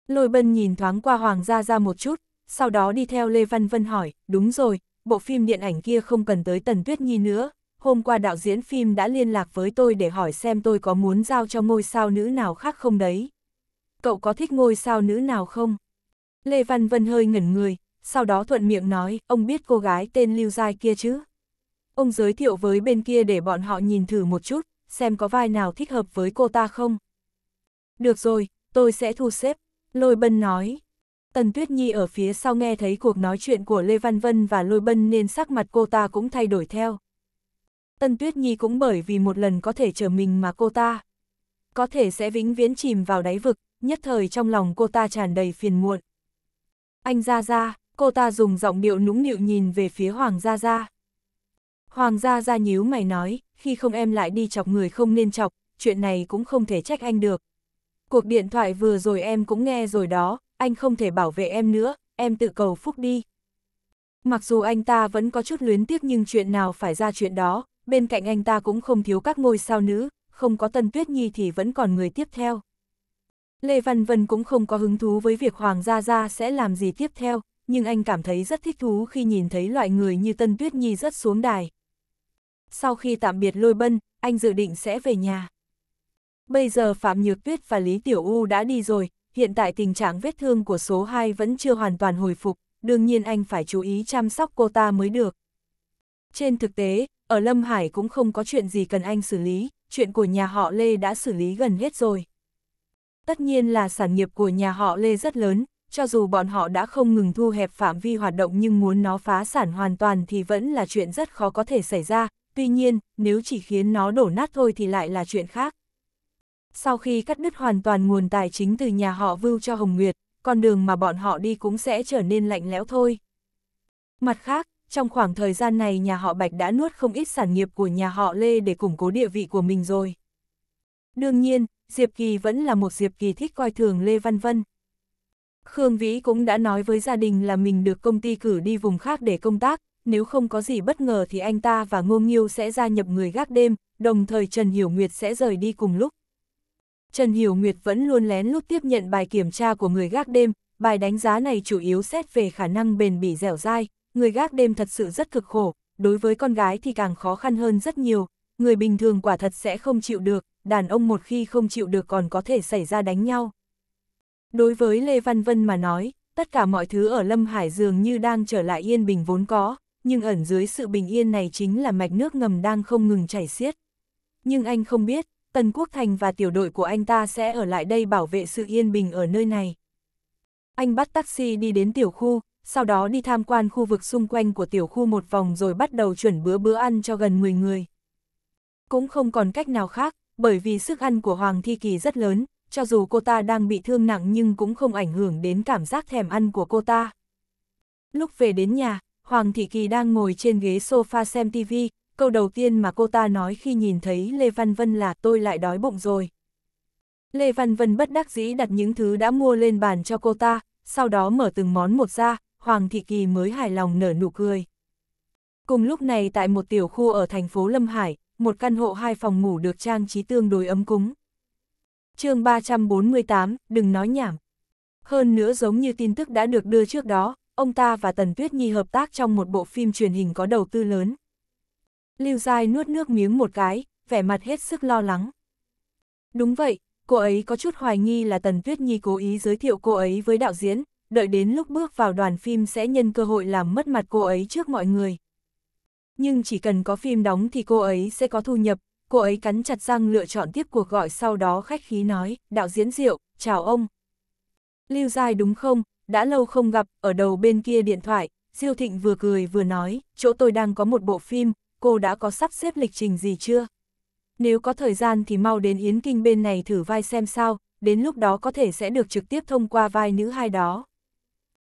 Lôi bân nhìn thoáng qua Hoàng Gia Gia một chút, sau đó đi theo Lê Văn Vân hỏi, đúng rồi, bộ phim điện ảnh kia không cần tới Tần Tuyết Nhi nữa, hôm qua đạo diễn phim đã liên lạc với tôi để hỏi xem tôi có muốn giao cho ngôi sao nữ nào khác không đấy. Cậu có thích ngôi sao nữ nào không? Lê Văn Vân hơi ngẩn người, sau đó thuận miệng nói, ông biết cô gái tên Lưu Giai kia chứ. Ông giới thiệu với bên kia để bọn họ nhìn thử một chút, xem có vai nào thích hợp với cô ta không. Được rồi, tôi sẽ thu xếp, Lôi Bân nói. Tần Tuyết Nhi ở phía sau nghe thấy cuộc nói chuyện của Lê Văn Vân và Lôi Bân nên sắc mặt cô ta cũng thay đổi theo. Tần Tuyết Nhi cũng bởi vì một lần có thể trở mình mà cô ta có thể sẽ vĩnh viễn chìm vào đáy vực, nhất thời trong lòng cô ta tràn đầy phiền muộn. Anh ra ra, cô ta dùng giọng điệu nũng nịu nhìn về phía Hoàng Gia Gia. Hoàng Gia Gia nhíu mày nói, khi không em lại đi chọc người không nên chọc, chuyện này cũng không thể trách anh được. Cuộc điện thoại vừa rồi em cũng nghe rồi đó, anh không thể bảo vệ em nữa, em tự cầu phúc đi. Mặc dù anh ta vẫn có chút luyến tiếc nhưng chuyện nào phải ra chuyện đó, bên cạnh anh ta cũng không thiếu các ngôi sao nữ, không có Tân Tuyết Nhi thì vẫn còn người tiếp theo. Lê Văn Vân cũng không có hứng thú với việc Hoàng Gia Gia sẽ làm gì tiếp theo, nhưng anh cảm thấy rất thích thú khi nhìn thấy loại người như Tân Tuyết Nhi rất xuống đài. Sau khi tạm biệt lôi bân, anh dự định sẽ về nhà. Bây giờ Phạm Nhược Tuyết và Lý Tiểu U đã đi rồi, hiện tại tình trạng vết thương của số 2 vẫn chưa hoàn toàn hồi phục, đương nhiên anh phải chú ý chăm sóc cô ta mới được. Trên thực tế, ở Lâm Hải cũng không có chuyện gì cần anh xử lý, chuyện của nhà họ Lê đã xử lý gần hết rồi. Tất nhiên là sản nghiệp của nhà họ Lê rất lớn, cho dù bọn họ đã không ngừng thu hẹp phạm vi hoạt động nhưng muốn nó phá sản hoàn toàn thì vẫn là chuyện rất khó có thể xảy ra, tuy nhiên, nếu chỉ khiến nó đổ nát thôi thì lại là chuyện khác. Sau khi cắt đứt hoàn toàn nguồn tài chính từ nhà họ Vưu cho Hồng Nguyệt, con đường mà bọn họ đi cũng sẽ trở nên lạnh lẽo thôi. Mặt khác, trong khoảng thời gian này nhà họ Bạch đã nuốt không ít sản nghiệp của nhà họ Lê để củng cố địa vị của mình rồi. Đương nhiên, Diệp Kỳ vẫn là một Diệp Kỳ thích coi thường Lê Văn Vân. Khương Vĩ cũng đã nói với gia đình là mình được công ty cử đi vùng khác để công tác, nếu không có gì bất ngờ thì anh ta và Ngô Nghiêu sẽ gia nhập người gác đêm, đồng thời Trần Hiểu Nguyệt sẽ rời đi cùng lúc. Trần Hiểu Nguyệt vẫn luôn lén lút tiếp nhận bài kiểm tra của người gác đêm, bài đánh giá này chủ yếu xét về khả năng bền bỉ dẻo dai, người gác đêm thật sự rất cực khổ, đối với con gái thì càng khó khăn hơn rất nhiều, người bình thường quả thật sẽ không chịu được, đàn ông một khi không chịu được còn có thể xảy ra đánh nhau. Đối với Lê Văn Vân mà nói, tất cả mọi thứ ở Lâm Hải dường như đang trở lại yên bình vốn có, nhưng ẩn dưới sự bình yên này chính là mạch nước ngầm đang không ngừng chảy xiết. Nhưng anh không biết, Tần Quốc Thành và tiểu đội của anh ta sẽ ở lại đây bảo vệ sự yên bình ở nơi này. Anh bắt taxi đi đến tiểu khu, sau đó đi tham quan khu vực xung quanh của tiểu khu một vòng rồi bắt đầu chuẩn bữa bữa ăn cho gần 10 người. Cũng không còn cách nào khác, bởi vì sức ăn của Hoàng Thi Kỳ rất lớn, cho dù cô ta đang bị thương nặng nhưng cũng không ảnh hưởng đến cảm giác thèm ăn của cô ta. Lúc về đến nhà, Hoàng Thị Kỳ đang ngồi trên ghế sofa xem TV, câu đầu tiên mà cô ta nói khi nhìn thấy Lê Văn Vân là tôi lại đói bụng rồi. Lê Văn Vân bất đắc dĩ đặt những thứ đã mua lên bàn cho cô ta, sau đó mở từng món một ra, Hoàng Thị Kỳ mới hài lòng nở nụ cười. Cùng lúc này tại một tiểu khu ở thành phố Lâm Hải, một căn hộ hai phòng ngủ được trang trí tương đối ấm cúng chương 348, đừng nói nhảm. Hơn nữa giống như tin tức đã được đưa trước đó, ông ta và Tần Tuyết Nhi hợp tác trong một bộ phim truyền hình có đầu tư lớn. Lưu Giai nuốt nước miếng một cái, vẻ mặt hết sức lo lắng. Đúng vậy, cô ấy có chút hoài nghi là Tần Tuyết Nhi cố ý giới thiệu cô ấy với đạo diễn, đợi đến lúc bước vào đoàn phim sẽ nhân cơ hội làm mất mặt cô ấy trước mọi người. Nhưng chỉ cần có phim đóng thì cô ấy sẽ có thu nhập, cô ấy cắn chặt răng lựa chọn tiếp cuộc gọi sau đó khách khí nói, đạo diễn Diệu, chào ông. Lưu Giai đúng không, đã lâu không gặp, ở đầu bên kia điện thoại, Diêu Thịnh vừa cười vừa nói, chỗ tôi đang có một bộ phim, cô đã có sắp xếp lịch trình gì chưa? Nếu có thời gian thì mau đến Yến Kinh bên này thử vai xem sao, đến lúc đó có thể sẽ được trực tiếp thông qua vai nữ hai đó.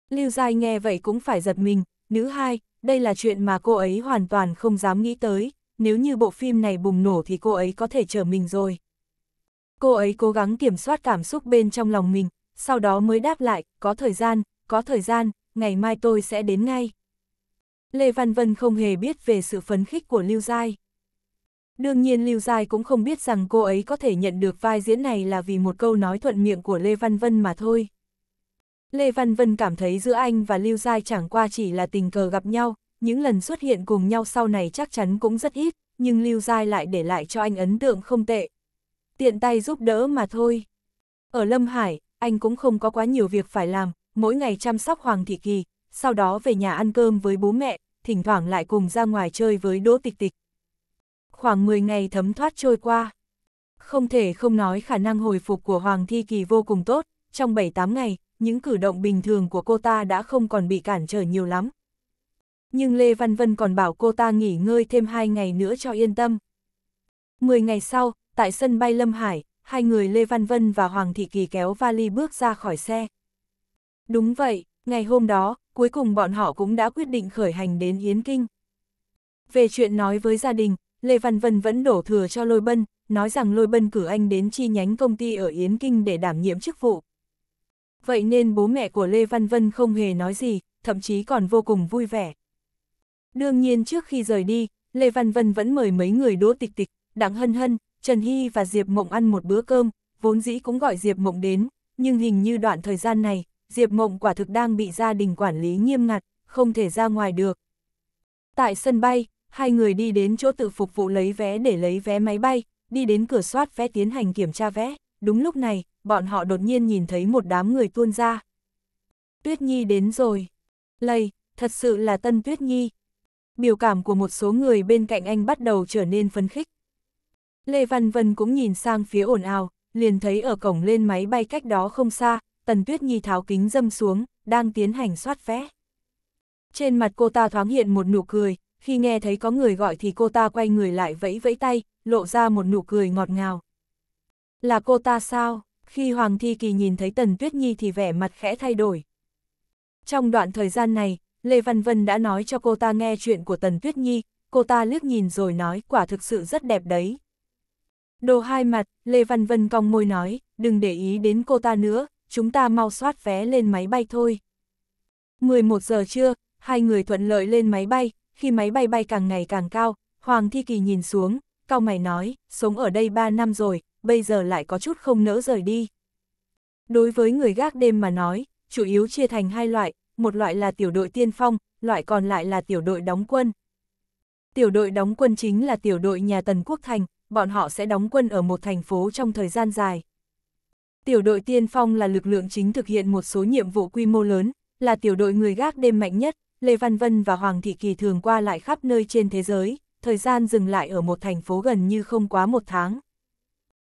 Lưu Giai nghe vậy cũng phải giật mình, nữ hai, đây là chuyện mà cô ấy hoàn toàn không dám nghĩ tới, nếu như bộ phim này bùng nổ thì cô ấy có thể trở mình rồi. Cô ấy cố gắng kiểm soát cảm xúc bên trong lòng mình, sau đó mới đáp lại, có thời gian, có thời gian, ngày mai tôi sẽ đến ngay. Lê Văn Vân không hề biết về sự phấn khích của Lưu Giai. Đương nhiên Lưu Giai cũng không biết rằng cô ấy có thể nhận được vai diễn này là vì một câu nói thuận miệng của Lê Văn Vân mà thôi. Lê Văn Vân cảm thấy giữa anh và Lưu Giai chẳng qua chỉ là tình cờ gặp nhau, những lần xuất hiện cùng nhau sau này chắc chắn cũng rất ít, nhưng Lưu Giai lại để lại cho anh ấn tượng không tệ. Tiện tay giúp đỡ mà thôi. Ở Lâm Hải, anh cũng không có quá nhiều việc phải làm, mỗi ngày chăm sóc Hoàng Thị Kỳ, sau đó về nhà ăn cơm với bố mẹ, thỉnh thoảng lại cùng ra ngoài chơi với Đỗ Tịch Tịch. Khoảng 10 ngày thấm thoát trôi qua. Không thể không nói khả năng hồi phục của Hoàng Thi Kỳ vô cùng tốt, trong 7-8 ngày, những cử động bình thường của cô ta đã không còn bị cản trở nhiều lắm, nhưng Lê Văn Vân còn bảo cô ta nghỉ ngơi thêm hai ngày nữa cho yên tâm. Mười ngày sau, tại sân bay Lâm Hải, hai người Lê Văn Vân và Hoàng Thị Kỳ kéo vali bước ra khỏi xe. Đúng vậy, ngày hôm đó, cuối cùng bọn họ cũng đã quyết định khởi hành đến Yến Kinh. Về chuyện nói với gia đình, Lê Văn Vân vẫn đổ thừa cho Lôi Bân, nói rằng Lôi Bân cử anh đến chi nhánh công ty ở Yến Kinh để đảm nhiệm chức vụ. Vậy nên bố mẹ của Lê Văn Vân không hề nói gì, thậm chí còn vô cùng vui vẻ. Đương nhiên trước khi rời đi, Lê Văn Vân vẫn mời mấy người đỗ tịch tịch, Đặng Hân Hân, Trần Hy và Diệp Mộng ăn một bữa cơm, vốn dĩ cũng gọi Diệp Mộng đến, nhưng hình như đoạn thời gian này, Diệp Mộng quả thực đang bị gia đình quản lý nghiêm ngặt, không thể ra ngoài được. Tại sân bay, hai người đi đến chỗ tự phục vụ lấy vé để lấy vé máy bay, đi đến cửa soát vé tiến hành kiểm tra vé, đúng lúc này, bọn họ đột nhiên nhìn thấy một đám người tuôn ra. Tuyết Nhi đến rồi. Lầy, thật sự là Tân Tuyết Nhi, biểu cảm của một số người bên cạnh anh bắt đầu trở nên phấn khích. Lê Văn Vân cũng nhìn sang phía ồn ào, liền thấy ở cổng lên máy bay cách đó không xa, Tần Tuyết Nhi tháo kính dâm xuống, đang tiến hành soát vé. Trên mặt cô ta thoáng hiện một nụ cười, khi nghe thấy có người gọi thì cô ta quay người lại vẫy vẫy tay, lộ ra một nụ cười ngọt ngào. Là cô ta sao? Khi Hoàng Thi Kỳ nhìn thấy Tần Tuyết Nhi thì vẻ mặt khẽ thay đổi. Trong đoạn thời gian này, Lê Văn Vân đã nói cho cô ta nghe chuyện của Tần Tuyết Nhi, cô ta liếc nhìn rồi nói quả thực sự rất đẹp đấy. Đồ hai mặt, Lê Văn Vân cong môi nói, đừng để ý đến cô ta nữa, chúng ta mau soát vé lên máy bay thôi. 11 giờ trưa, hai người thuận lợi lên máy bay, khi máy bay bay càng ngày càng cao, Hoàng Thi Kỳ nhìn xuống, cao mày nói, sống ở đây 3 năm rồi, bây giờ lại có chút không nỡ rời đi. Đối với người gác đêm mà nói, chủ yếu chia thành hai loại, một loại là tiểu đội tiên phong, loại còn lại là tiểu đội đóng quân. Tiểu đội đóng quân chính là tiểu đội nhà Tần Quốc Thành, bọn họ sẽ đóng quân ở một thành phố trong thời gian dài. Tiểu đội tiên phong là lực lượng chính thực hiện một số nhiệm vụ quy mô lớn, là tiểu đội người gác đêm mạnh nhất, Lê Văn Vân và Hoàng Thị Kỳ thường qua lại khắp nơi trên thế giới, thời gian dừng lại ở một thành phố gần như không quá một tháng.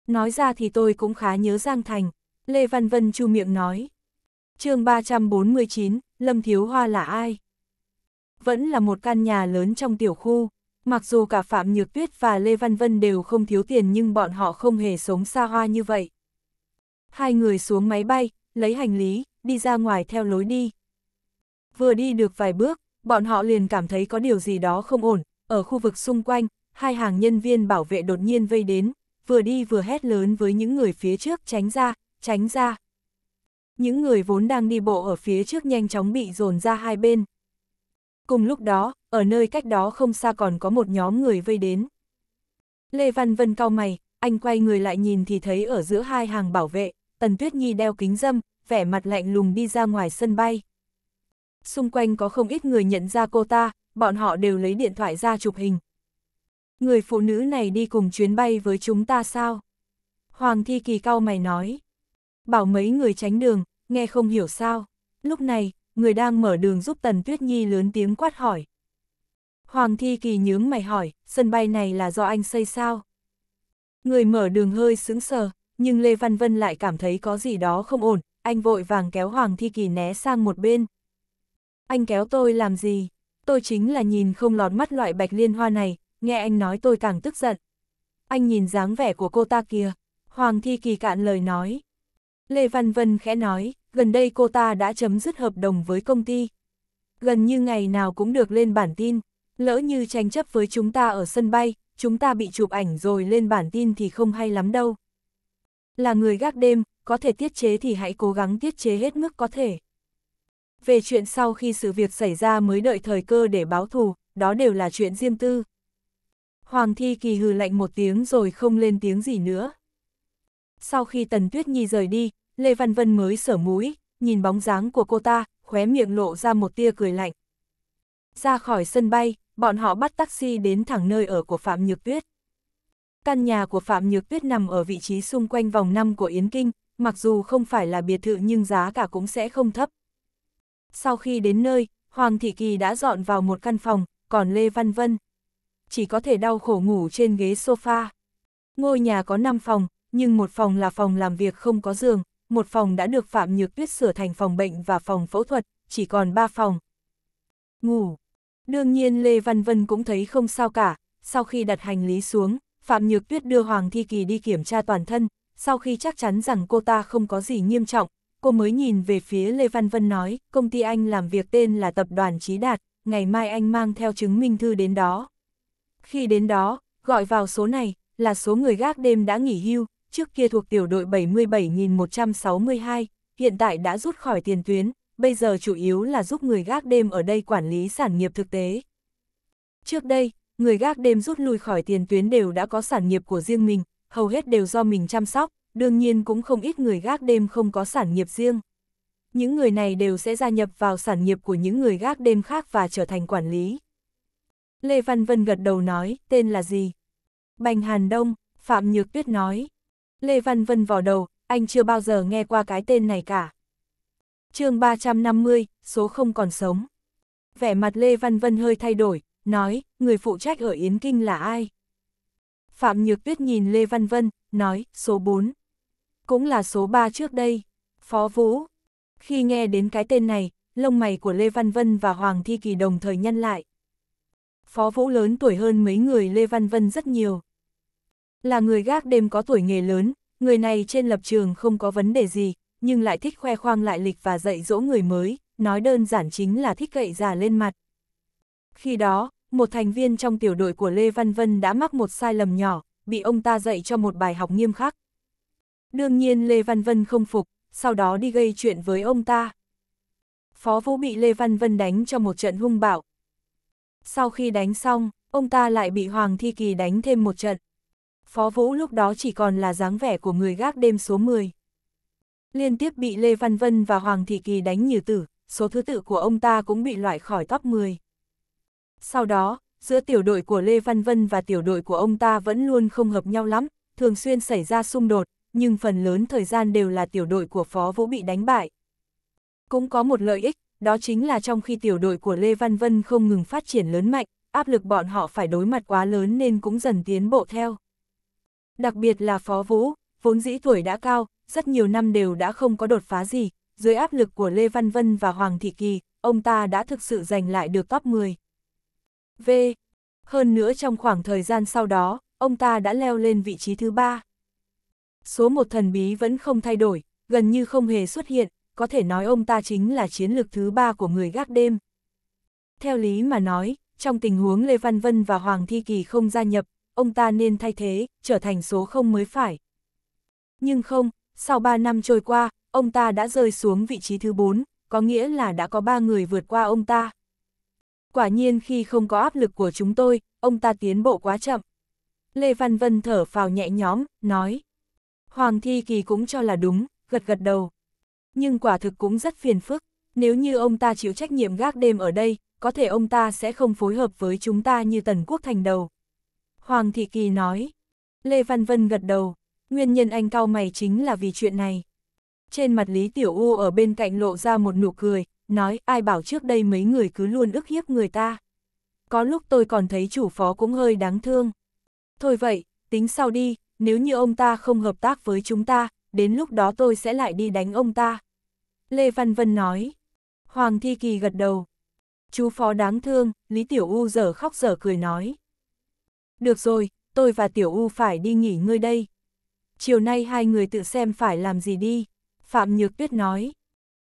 Nói ra thì tôi cũng khá nhớ Giang Thành, Lê Văn Vân chu miệng nói chương 349, Lâm Thiếu Hoa là ai? Vẫn là một căn nhà lớn trong tiểu khu, mặc dù cả Phạm Nhược Tuyết và Lê Văn Vân đều không thiếu tiền nhưng bọn họ không hề sống xa hoa như vậy. Hai người xuống máy bay, lấy hành lý, đi ra ngoài theo lối đi. Vừa đi được vài bước, bọn họ liền cảm thấy có điều gì đó không ổn, ở khu vực xung quanh, hai hàng nhân viên bảo vệ đột nhiên vây đến, vừa đi vừa hét lớn với những người phía trước tránh ra, tránh ra. Những người vốn đang đi bộ ở phía trước nhanh chóng bị dồn ra hai bên. Cùng lúc đó, ở nơi cách đó không xa còn có một nhóm người vây đến. Lê Văn Vân cau mày, anh quay người lại nhìn thì thấy ở giữa hai hàng bảo vệ, Tần Tuyết Nhi đeo kính dâm, vẻ mặt lạnh lùng đi ra ngoài sân bay. Xung quanh có không ít người nhận ra cô ta, bọn họ đều lấy điện thoại ra chụp hình. Người phụ nữ này đi cùng chuyến bay với chúng ta sao? Hoàng Thi Kỳ cao mày nói. Bảo mấy người tránh đường, nghe không hiểu sao. Lúc này, người đang mở đường giúp Tần Tuyết Nhi lớn tiếng quát hỏi. Hoàng Thi Kỳ nhướng mày hỏi, sân bay này là do anh xây sao? Người mở đường hơi sững sờ, nhưng Lê Văn Vân lại cảm thấy có gì đó không ổn, anh vội vàng kéo Hoàng Thi Kỳ né sang một bên. Anh kéo tôi làm gì? Tôi chính là nhìn không lọt mắt loại bạch liên hoa này, nghe anh nói tôi càng tức giận. Anh nhìn dáng vẻ của cô ta kìa, Hoàng Thi Kỳ cạn lời nói. Lê Văn Vân khẽ nói, gần đây cô ta đã chấm dứt hợp đồng với công ty. Gần như ngày nào cũng được lên bản tin, lỡ như tranh chấp với chúng ta ở sân bay, chúng ta bị chụp ảnh rồi lên bản tin thì không hay lắm đâu. Là người gác đêm, có thể tiết chế thì hãy cố gắng tiết chế hết mức có thể. Về chuyện sau khi sự việc xảy ra mới đợi thời cơ để báo thù, đó đều là chuyện riêng tư. Hoàng Thi Kỳ hừ lạnh một tiếng rồi không lên tiếng gì nữa. Sau khi Tần Tuyết Nhi rời đi, Lê Văn Vân mới sở mũi, nhìn bóng dáng của cô ta, khóe miệng lộ ra một tia cười lạnh. Ra khỏi sân bay, bọn họ bắt taxi đến thẳng nơi ở của Phạm Nhược Tuyết. Căn nhà của Phạm Nhược Tuyết nằm ở vị trí xung quanh vòng 5 của Yến Kinh, mặc dù không phải là biệt thự nhưng giá cả cũng sẽ không thấp. Sau khi đến nơi, Hoàng Thị Kỳ đã dọn vào một căn phòng, còn Lê Văn Vân chỉ có thể đau khổ ngủ trên ghế sofa. Ngôi nhà có 5 phòng, nhưng một phòng là phòng làm việc không có giường, một phòng đã được Phạm Nhược Tuyết sửa thành phòng bệnh và phòng phẫu thuật, chỉ còn ba phòng. Ngủ. Đương nhiên Lê Văn Vân cũng thấy không sao cả, sau khi đặt hành lý xuống, Phạm Nhược Tuyết đưa Hoàng Thi Kỳ đi kiểm tra toàn thân, sau khi chắc chắn rằng cô ta không có gì nghiêm trọng, cô mới nhìn về phía Lê Văn Vân nói, công ty anh làm việc tên là Tập đoàn Trí Đạt, ngày mai anh mang theo chứng minh thư đến đó. Khi đến đó, gọi vào số này, là số người gác đêm đã nghỉ hưu, trước kia thuộc tiểu đội 77.162, hiện tại đã rút khỏi tiền tuyến, bây giờ chủ yếu là giúp người gác đêm ở đây quản lý sản nghiệp thực tế. Trước đây, người gác đêm rút lui khỏi tiền tuyến đều đã có sản nghiệp của riêng mình, hầu hết đều do mình chăm sóc, đương nhiên cũng không ít người gác đêm không có sản nghiệp riêng. Những người này đều sẽ gia nhập vào sản nghiệp của những người gác đêm khác và trở thành quản lý. Lê Văn Vân gật đầu nói, tên là gì? Bành Hàn Đông, Phạm Nhược Tuyết nói, Lê Văn Vân vò đầu, anh chưa bao giờ nghe qua cái tên này cả. chương 350, số không còn sống. Vẻ mặt Lê Văn Vân hơi thay đổi, nói, người phụ trách ở Yến Kinh là ai? Phạm Nhược Tuyết nhìn Lê Văn Vân, nói, số 4. Cũng là số 3 trước đây, Phó Vũ. Khi nghe đến cái tên này, lông mày của Lê Văn Vân và Hoàng Thi Kỳ đồng thời nhân lại. Phó Vũ lớn tuổi hơn mấy người Lê Văn Vân rất nhiều. Là người gác đêm có tuổi nghề lớn, người này trên lập trường không có vấn đề gì, nhưng lại thích khoe khoang lại lịch và dạy dỗ người mới, nói đơn giản chính là thích gậy già lên mặt. Khi đó, một thành viên trong tiểu đội của Lê Văn Vân đã mắc một sai lầm nhỏ, bị ông ta dạy cho một bài học nghiêm khắc. Đương nhiên Lê Văn Vân không phục, sau đó đi gây chuyện với ông ta. Phó Vũ bị Lê Văn Vân đánh cho một trận hung bạo. Sau khi đánh xong, ông ta lại bị Hoàng Thi Kỳ đánh thêm một trận. Phó Vũ lúc đó chỉ còn là dáng vẻ của người gác đêm số 10. Liên tiếp bị Lê Văn Vân và Hoàng Thị Kỳ đánh như tử, số thứ tự của ông ta cũng bị loại khỏi top 10. Sau đó, giữa tiểu đội của Lê Văn Vân và tiểu đội của ông ta vẫn luôn không hợp nhau lắm, thường xuyên xảy ra xung đột, nhưng phần lớn thời gian đều là tiểu đội của Phó Vũ bị đánh bại. Cũng có một lợi ích, đó chính là trong khi tiểu đội của Lê Văn Vân không ngừng phát triển lớn mạnh, áp lực bọn họ phải đối mặt quá lớn nên cũng dần tiến bộ theo. Đặc biệt là Phó Vũ, vốn dĩ tuổi đã cao, rất nhiều năm đều đã không có đột phá gì, dưới áp lực của Lê Văn Vân và Hoàng Thị Kỳ, ông ta đã thực sự giành lại được top 10. V. Hơn nữa trong khoảng thời gian sau đó, ông ta đã leo lên vị trí thứ ba. Số một thần bí vẫn không thay đổi, gần như không hề xuất hiện, có thể nói ông ta chính là chiến lược thứ ba của người gác đêm. Theo lý mà nói, trong tình huống Lê Văn Vân và Hoàng Thi Kỳ không gia nhập, ông ta nên thay thế, trở thành số không mới phải. Nhưng không, sau 3 năm trôi qua, ông ta đã rơi xuống vị trí thứ 4, có nghĩa là đã có 3 người vượt qua ông ta. Quả nhiên khi không có áp lực của chúng tôi, ông ta tiến bộ quá chậm. Lê Văn Vân thở phào nhẹ nhõm, nói. Hoàng Thi Kỳ cũng cho là đúng, gật gật đầu. Nhưng quả thực cũng rất phiền phức, nếu như ông ta chịu trách nhiệm gác đêm ở đây, có thể ông ta sẽ không phối hợp với chúng ta như Tần Quốc Thành đầu. Hoàng Thị Kỳ nói. Lê Văn Vân gật đầu, nguyên nhân anh cao mày chính là vì chuyện này. Trên mặt Lý Tiểu U ở bên cạnh lộ ra một nụ cười, nói ai bảo trước đây mấy người cứ luôn ức hiếp người ta. Có lúc tôi còn thấy chủ phó cũng hơi đáng thương. Thôi vậy, tính sau đi, nếu như ông ta không hợp tác với chúng ta, đến lúc đó tôi sẽ lại đi đánh ông ta. Lê Văn Vân nói. Hoàng Thi Kỳ gật đầu. Chú phó đáng thương, Lý Tiểu U giờ khóc giờ cười nói. Được rồi, tôi và Tiểu U phải đi nghỉ ngơi đây. Chiều nay hai người tự xem phải làm gì đi. Phạm Nhược Tuyết nói.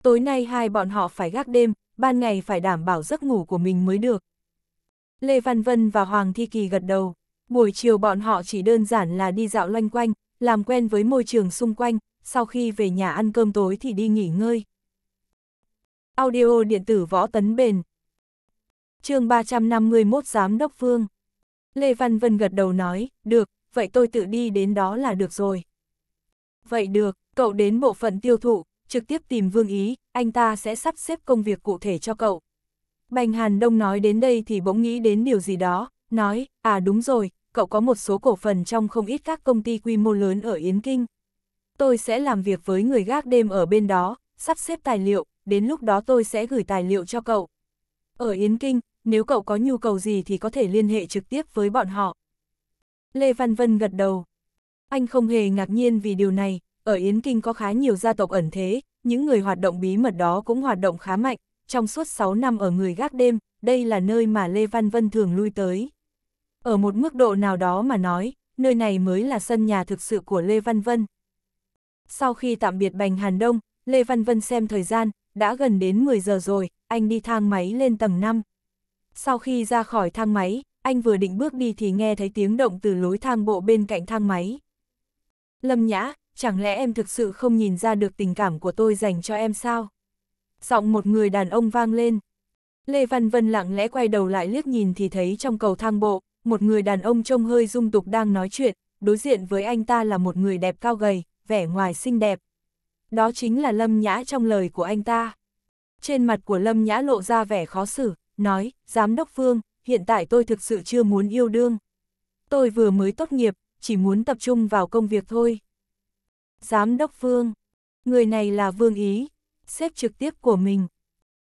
Tối nay hai bọn họ phải gác đêm, ban ngày phải đảm bảo giấc ngủ của mình mới được. Lê Văn Vân và Hoàng Thi Kỳ gật đầu. Buổi chiều bọn họ chỉ đơn giản là đi dạo loanh quanh, làm quen với môi trường xung quanh, sau khi về nhà ăn cơm tối thì đi nghỉ ngơi. Audio điện tử võ tấn bền. chương 351 Giám đốc Phương Lê Văn Vân gật đầu nói, được, vậy tôi tự đi đến đó là được rồi. Vậy được, cậu đến bộ phận tiêu thụ, trực tiếp tìm Vương Ý, anh ta sẽ sắp xếp công việc cụ thể cho cậu. Bành Hàn Đông nói đến đây thì bỗng nghĩ đến điều gì đó, nói, à đúng rồi, cậu có một số cổ phần trong không ít các công ty quy mô lớn ở Yến Kinh. Tôi sẽ làm việc với người gác đêm ở bên đó, sắp xếp tài liệu, đến lúc đó tôi sẽ gửi tài liệu cho cậu. Ở Yến Kinh, nếu cậu có nhu cầu gì thì có thể liên hệ trực tiếp với bọn họ. Lê Văn Vân gật đầu. Anh không hề ngạc nhiên vì điều này, ở Yến Kinh có khá nhiều gia tộc ẩn thế, những người hoạt động bí mật đó cũng hoạt động khá mạnh, trong suốt 6 năm ở người gác đêm, đây là nơi mà Lê Văn Vân thường lui tới. Ở một mức độ nào đó mà nói, nơi này mới là sân nhà thực sự của Lê Văn Vân. Sau khi tạm biệt Bành Hàn Đông, Lê Văn Vân xem thời gian, đã gần đến 10 giờ rồi, anh đi thang máy lên tầng 5. Sau khi ra khỏi thang máy, anh vừa định bước đi thì nghe thấy tiếng động từ lối thang bộ bên cạnh thang máy. Lâm Nhã, chẳng lẽ em thực sự không nhìn ra được tình cảm của tôi dành cho em sao? Giọng một người đàn ông vang lên. Lê Văn Vân lặng lẽ quay đầu lại liếc nhìn thì thấy trong cầu thang bộ, một người đàn ông trông hơi dung tục đang nói chuyện, đối diện với anh ta là một người đẹp cao gầy, vẻ ngoài xinh đẹp. Đó chính là Lâm Nhã trong lời của anh ta. Trên mặt của Lâm Nhã lộ ra vẻ khó xử, nói, Giám đốc Phương, hiện tại tôi thực sự chưa muốn yêu đương. Tôi vừa mới tốt nghiệp, chỉ muốn tập trung vào công việc thôi. Giám đốc Phương, người này là Vương Ý, xếp trực tiếp của mình.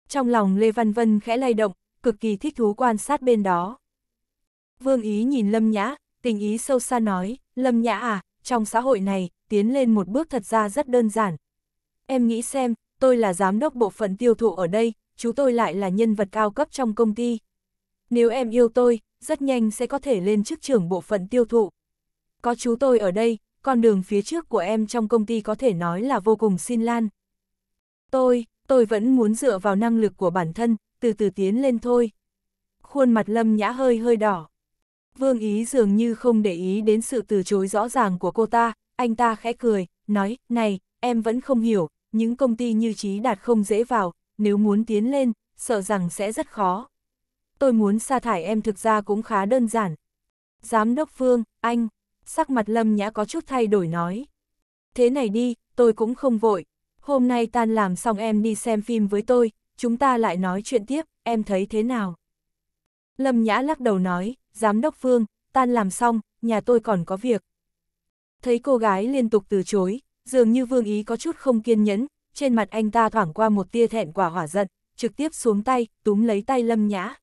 Trong lòng Lê Văn Vân khẽ lay động, cực kỳ thích thú quan sát bên đó. Vương Ý nhìn Lâm Nhã, tình ý sâu xa nói, Lâm Nhã à, trong xã hội này, tiến lên một bước thật ra rất đơn giản. Em nghĩ xem, tôi là giám đốc bộ phận tiêu thụ ở đây, chú tôi lại là nhân vật cao cấp trong công ty. Nếu em yêu tôi, rất nhanh sẽ có thể lên chức trưởng bộ phận tiêu thụ. Có chú tôi ở đây, con đường phía trước của em trong công ty có thể nói là vô cùng xin lan. Tôi, tôi vẫn muốn dựa vào năng lực của bản thân, từ từ tiến lên thôi. Khuôn mặt Lâm Nhã hơi hơi đỏ. Vương Ý dường như không để ý đến sự từ chối rõ ràng của cô ta, anh ta khẽ cười, nói, này, em vẫn không hiểu, những công ty như trí đạt không dễ vào, nếu muốn tiến lên, sợ rằng sẽ rất khó. Tôi muốn sa thải em thực ra cũng khá đơn giản. Giám đốc Phương, anh, sắc mặt Lâm Nhã có chút thay đổi nói. Thế này đi, tôi cũng không vội. Hôm nay tan làm xong em đi xem phim với tôi, chúng ta lại nói chuyện tiếp, em thấy thế nào? Lâm Nhã lắc đầu nói, Giám đốc Phương, tan làm xong, nhà tôi còn có việc. Thấy cô gái liên tục từ chối, dường như Vương Ý có chút không kiên nhẫn, trên mặt anh ta thoảng qua một tia thẹn quả hỏa giận, trực tiếp xuống tay, túm lấy tay Lâm Nhã.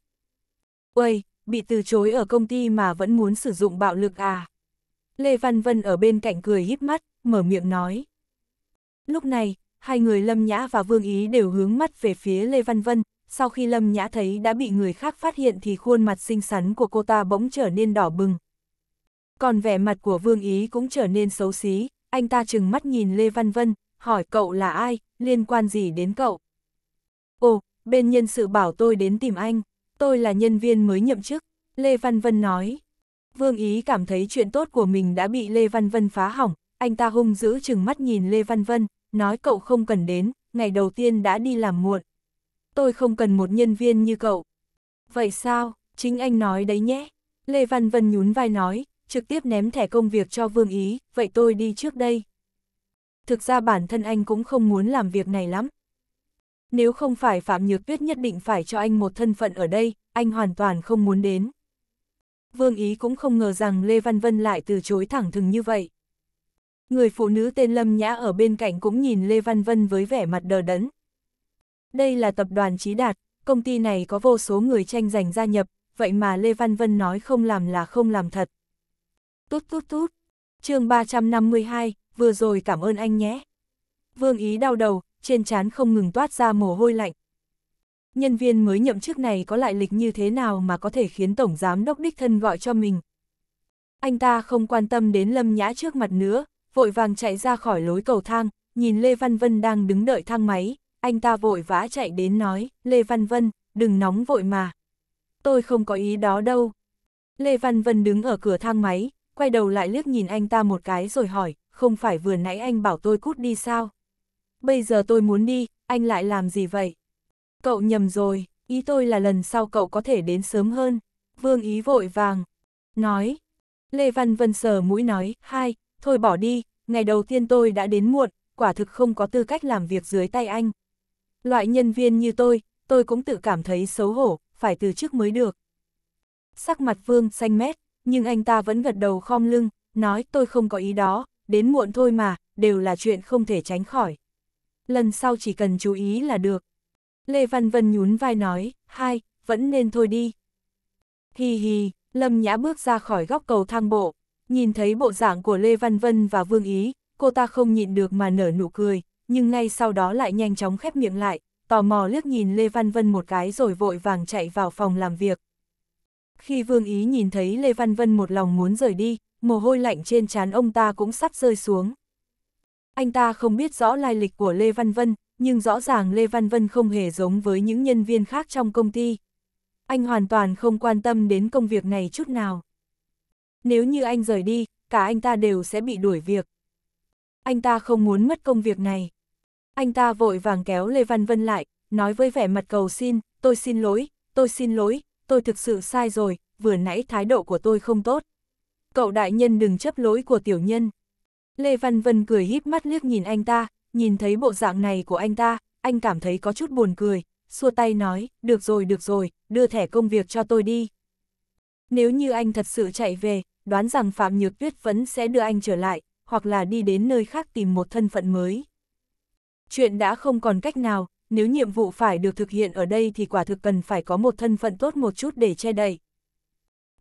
Uầy, bị từ chối ở công ty mà vẫn muốn sử dụng bạo lực à? Lê Văn Vân ở bên cạnh cười híp mắt, mở miệng nói. Lúc này, hai người Lâm Nhã và Vương Ý đều hướng mắt về phía Lê Văn Vân, sau khi Lâm Nhã thấy đã bị người khác phát hiện thì khuôn mặt xinh xắn của cô ta bỗng trở nên đỏ bừng. Còn vẻ mặt của Vương Ý cũng trở nên xấu xí, anh ta chừng mắt nhìn Lê Văn Vân, hỏi cậu là ai, liên quan gì đến cậu. Ồ, bên nhân sự bảo tôi đến tìm anh, tôi là nhân viên mới nhậm chức, Lê Văn Vân nói. Vương Ý cảm thấy chuyện tốt của mình đã bị Lê Văn Vân phá hỏng, anh ta hung dữ chừng mắt nhìn Lê Văn Vân, nói cậu không cần đến, ngày đầu tiên đã đi làm muộn. Tôi không cần một nhân viên như cậu. Vậy sao, chính anh nói đấy nhé. Lê Văn Vân nhún vai nói, trực tiếp ném thẻ công việc cho Vương Ý, vậy tôi đi trước đây thực ra bản thân anh cũng không muốn làm việc này lắm. Nếu không phải Phạm Nhược Tuyết nhất định phải cho anh một thân phận ở đây, anh hoàn toàn không muốn đến. Vương Ý cũng không ngờ rằng Lê Văn Vân lại từ chối thẳng thừng như vậy. Người phụ nữ tên Lâm Nhã ở bên cạnh cũng nhìn Lê Văn Vân với vẻ mặt đờ đẫn. Đây là tập đoàn Trí Đạt, công ty này có vô số người tranh giành gia nhập, vậy mà Lê Văn Vân nói không làm là không làm thật. Tút tút tút, chương 352, vừa rồi cảm ơn anh nhé. Vương Ý đau đầu, trên trán không ngừng toát ra mồ hôi lạnh. Nhân viên mới nhậm chức này có lại lịch như thế nào mà có thể khiến Tổng Giám Đốc Đích Thân gọi cho mình. Anh ta không quan tâm đến Lâm Nhã trước mặt nữa, vội vàng chạy ra khỏi lối cầu thang, nhìn Lê Văn Vân đang đứng đợi thang máy, anh ta vội vã chạy đến nói, Lê Văn Vân, đừng nóng vội mà. Tôi không có ý đó đâu. Lê Văn Vân đứng ở cửa thang máy, quay đầu lại liếc nhìn anh ta một cái rồi hỏi, không phải vừa nãy anh bảo tôi cút đi sao? Bây giờ tôi muốn đi, anh lại làm gì vậy? Cậu nhầm rồi, ý tôi là lần sau cậu có thể đến sớm hơn. Vương ý vội vàng, nói. Lê Văn Vân sờ mũi nói, hai, thôi bỏ đi, ngày đầu tiên tôi đã đến muộn, quả thực không có tư cách làm việc dưới tay anh. Loại nhân viên như tôi, tôi cũng tự cảm thấy xấu hổ, phải từ chức mới được. Sắc mặt Vương xanh mét, nhưng anh ta vẫn gật đầu khom lưng, nói tôi không có ý đó, đến muộn thôi mà, đều là chuyện không thể tránh khỏi. Lần sau chỉ cần chú ý là được. Lê Văn Vân nhún vai nói, hai, vẫn nên thôi đi. Hi hi, Lâm Nhã bước ra khỏi góc cầu thang bộ, nhìn thấy bộ dạng của Lê Văn Vân và Vương Ý, cô ta không nhịn được mà nở nụ cười, nhưng ngay sau đó lại nhanh chóng khép miệng lại, tò mò liếc nhìn Lê Văn Vân một cái rồi vội vàng chạy vào phòng làm việc. Khi Vương Ý nhìn thấy Lê Văn Vân một lòng muốn rời đi, mồ hôi lạnh trên trán ông ta cũng sắp rơi xuống. Anh ta không biết rõ lai lịch của Lê Văn Vân, nhưng rõ ràng Lê Văn Vân không hề giống với những nhân viên khác trong công ty. Anh hoàn toàn không quan tâm đến công việc này chút nào. Nếu như anh rời đi, cả anh ta đều sẽ bị đuổi việc. Anh ta không muốn mất công việc này. Anh ta vội vàng kéo Lê Văn Vân lại, nói với vẻ mặt cầu xin, tôi xin lỗi, tôi xin lỗi, tôi thực sự sai rồi, vừa nãy thái độ của tôi không tốt cậu đại nhân đừng chấp lỗi của tiểu nhân. Lê Văn Vân cười híp mắt liếc nhìn anh ta, nhìn thấy bộ dạng này của anh ta, anh cảm thấy có chút buồn cười, xua tay nói, được rồi được rồi, đưa thẻ công việc cho tôi đi. Nếu như anh thật sự chạy về, đoán rằng Phạm Nhược Tuyết vẫn sẽ đưa anh trở lại, hoặc là đi đến nơi khác tìm một thân phận mới. Chuyện đã không còn cách nào, nếu nhiệm vụ phải được thực hiện ở đây thì quả thực cần phải có một thân phận tốt một chút để che đậy.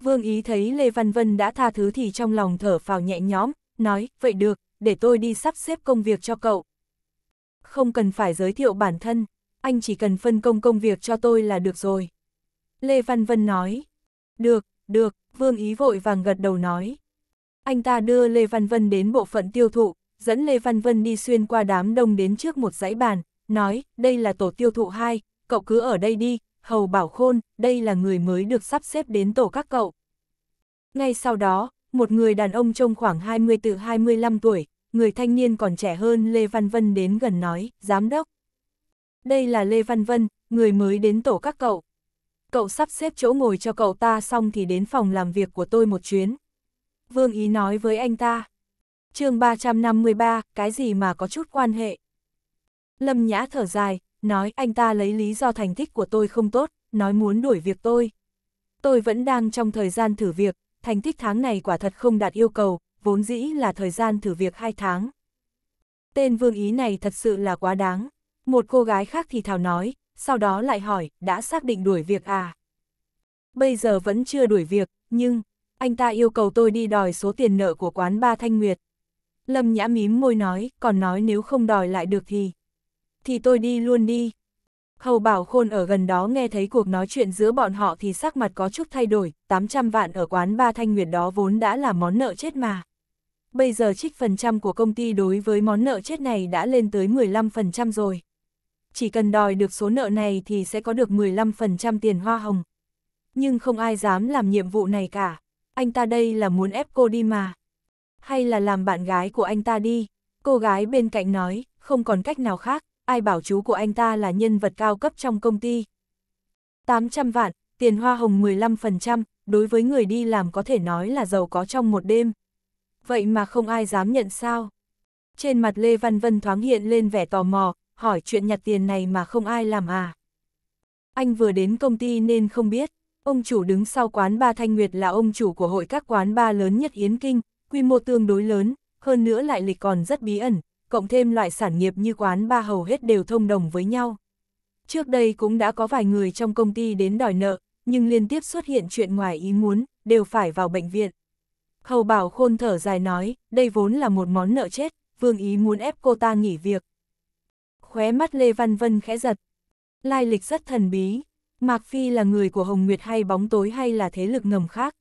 Vương Ý thấy Lê Văn Vân đã tha thứ thì trong lòng thở phào nhẹ nhõm, nói, vậy được, để tôi đi sắp xếp công việc cho cậu. Không cần phải giới thiệu bản thân, anh chỉ cần phân công công việc cho tôi là được rồi. Lê Văn Vân nói, được, được, Vương Ý vội vàng gật đầu nói. Anh ta đưa Lê Văn Vân đến bộ phận tiêu thụ, dẫn Lê Văn Vân đi xuyên qua đám đông đến trước một dãy bàn, nói, đây là tổ tiêu thụ 2, cậu cứ ở đây đi, Hầu Bảo Khôn, đây là người mới được sắp xếp đến tổ các cậu. Ngay sau đó, một người đàn ông trông khoảng 20 từ 25 tuổi, người thanh niên còn trẻ hơn Lê Văn Vân đến gần nói, giám đốc. Đây là Lê Văn Vân, người mới đến tổ các cậu. Cậu sắp xếp chỗ ngồi cho cậu ta xong thì đến phòng làm việc của tôi một chuyến. Vương Ý nói với anh ta. chương 353, cái gì mà có chút quan hệ. Lâm Nhã thở dài, nói anh ta lấy lý do thành tích của tôi không tốt, nói muốn đuổi việc tôi. Tôi vẫn đang trong thời gian thử việc, thành tích tháng này quả thật không đạt yêu cầu, vốn dĩ là thời gian thử việc 2 tháng. Tên vương ý này thật sự là quá đáng. Một cô gái khác thì thào nói, sau đó lại hỏi, đã xác định đuổi việc à? Bây giờ vẫn chưa đuổi việc, nhưng, anh ta yêu cầu tôi đi đòi số tiền nợ của quán ba Thanh Nguyệt. Lâm Nhã mím môi nói, còn nói nếu không đòi lại được thì thì tôi đi luôn đi. Hầu Bảo Khôn ở gần đó nghe thấy cuộc nói chuyện giữa bọn họ thì sắc mặt có chút thay đổi, 800 vạn ở quán Ba Thanh Nguyệt đó vốn đã là món nợ chết mà. Bây giờ trích phần trăm của công ty đối với món nợ chết này đã lên tới 15% rồi. Chỉ cần đòi được số nợ này thì sẽ có được 15% tiền hoa hồng. Nhưng không ai dám làm nhiệm vụ này cả. Anh ta đây là muốn ép cô đi mà. Hay là làm bạn gái của anh ta đi. Cô gái bên cạnh nói, không còn cách nào khác ai bảo chú của anh ta là nhân vật cao cấp trong công ty. 800 vạn, tiền hoa hồng 15%, đối với người đi làm có thể nói là giàu có trong một đêm. Vậy mà không ai dám nhận sao? Trên mặt Lê Văn Vân thoáng hiện lên vẻ tò mò, hỏi chuyện nhặt tiền này mà không ai làm à? Anh vừa đến công ty nên không biết, ông chủ đứng sau quán ba Thanh Nguyệt là ông chủ của hội các quán ba lớn nhất Yến Kinh, quy mô tương đối lớn, hơn nữa lại lịch còn rất bí ẩn, cộng thêm loại sản nghiệp như quán ba hầu hết đều thông đồng với nhau. Trước đây cũng đã có vài người trong công ty đến đòi nợ, nhưng liên tiếp xuất hiện chuyện ngoài ý muốn, đều phải vào bệnh viện. Hầu Bảo Khôn thở dài nói, đây vốn là một món nợ chết, Vương Ý muốn ép cô ta nghỉ việc. Khóe mắt Lê Văn Vân khẽ giật. Lai lịch rất thần bí, Mạc Phi là người của Hồng Nguyệt hay bóng tối hay là thế lực ngầm khác.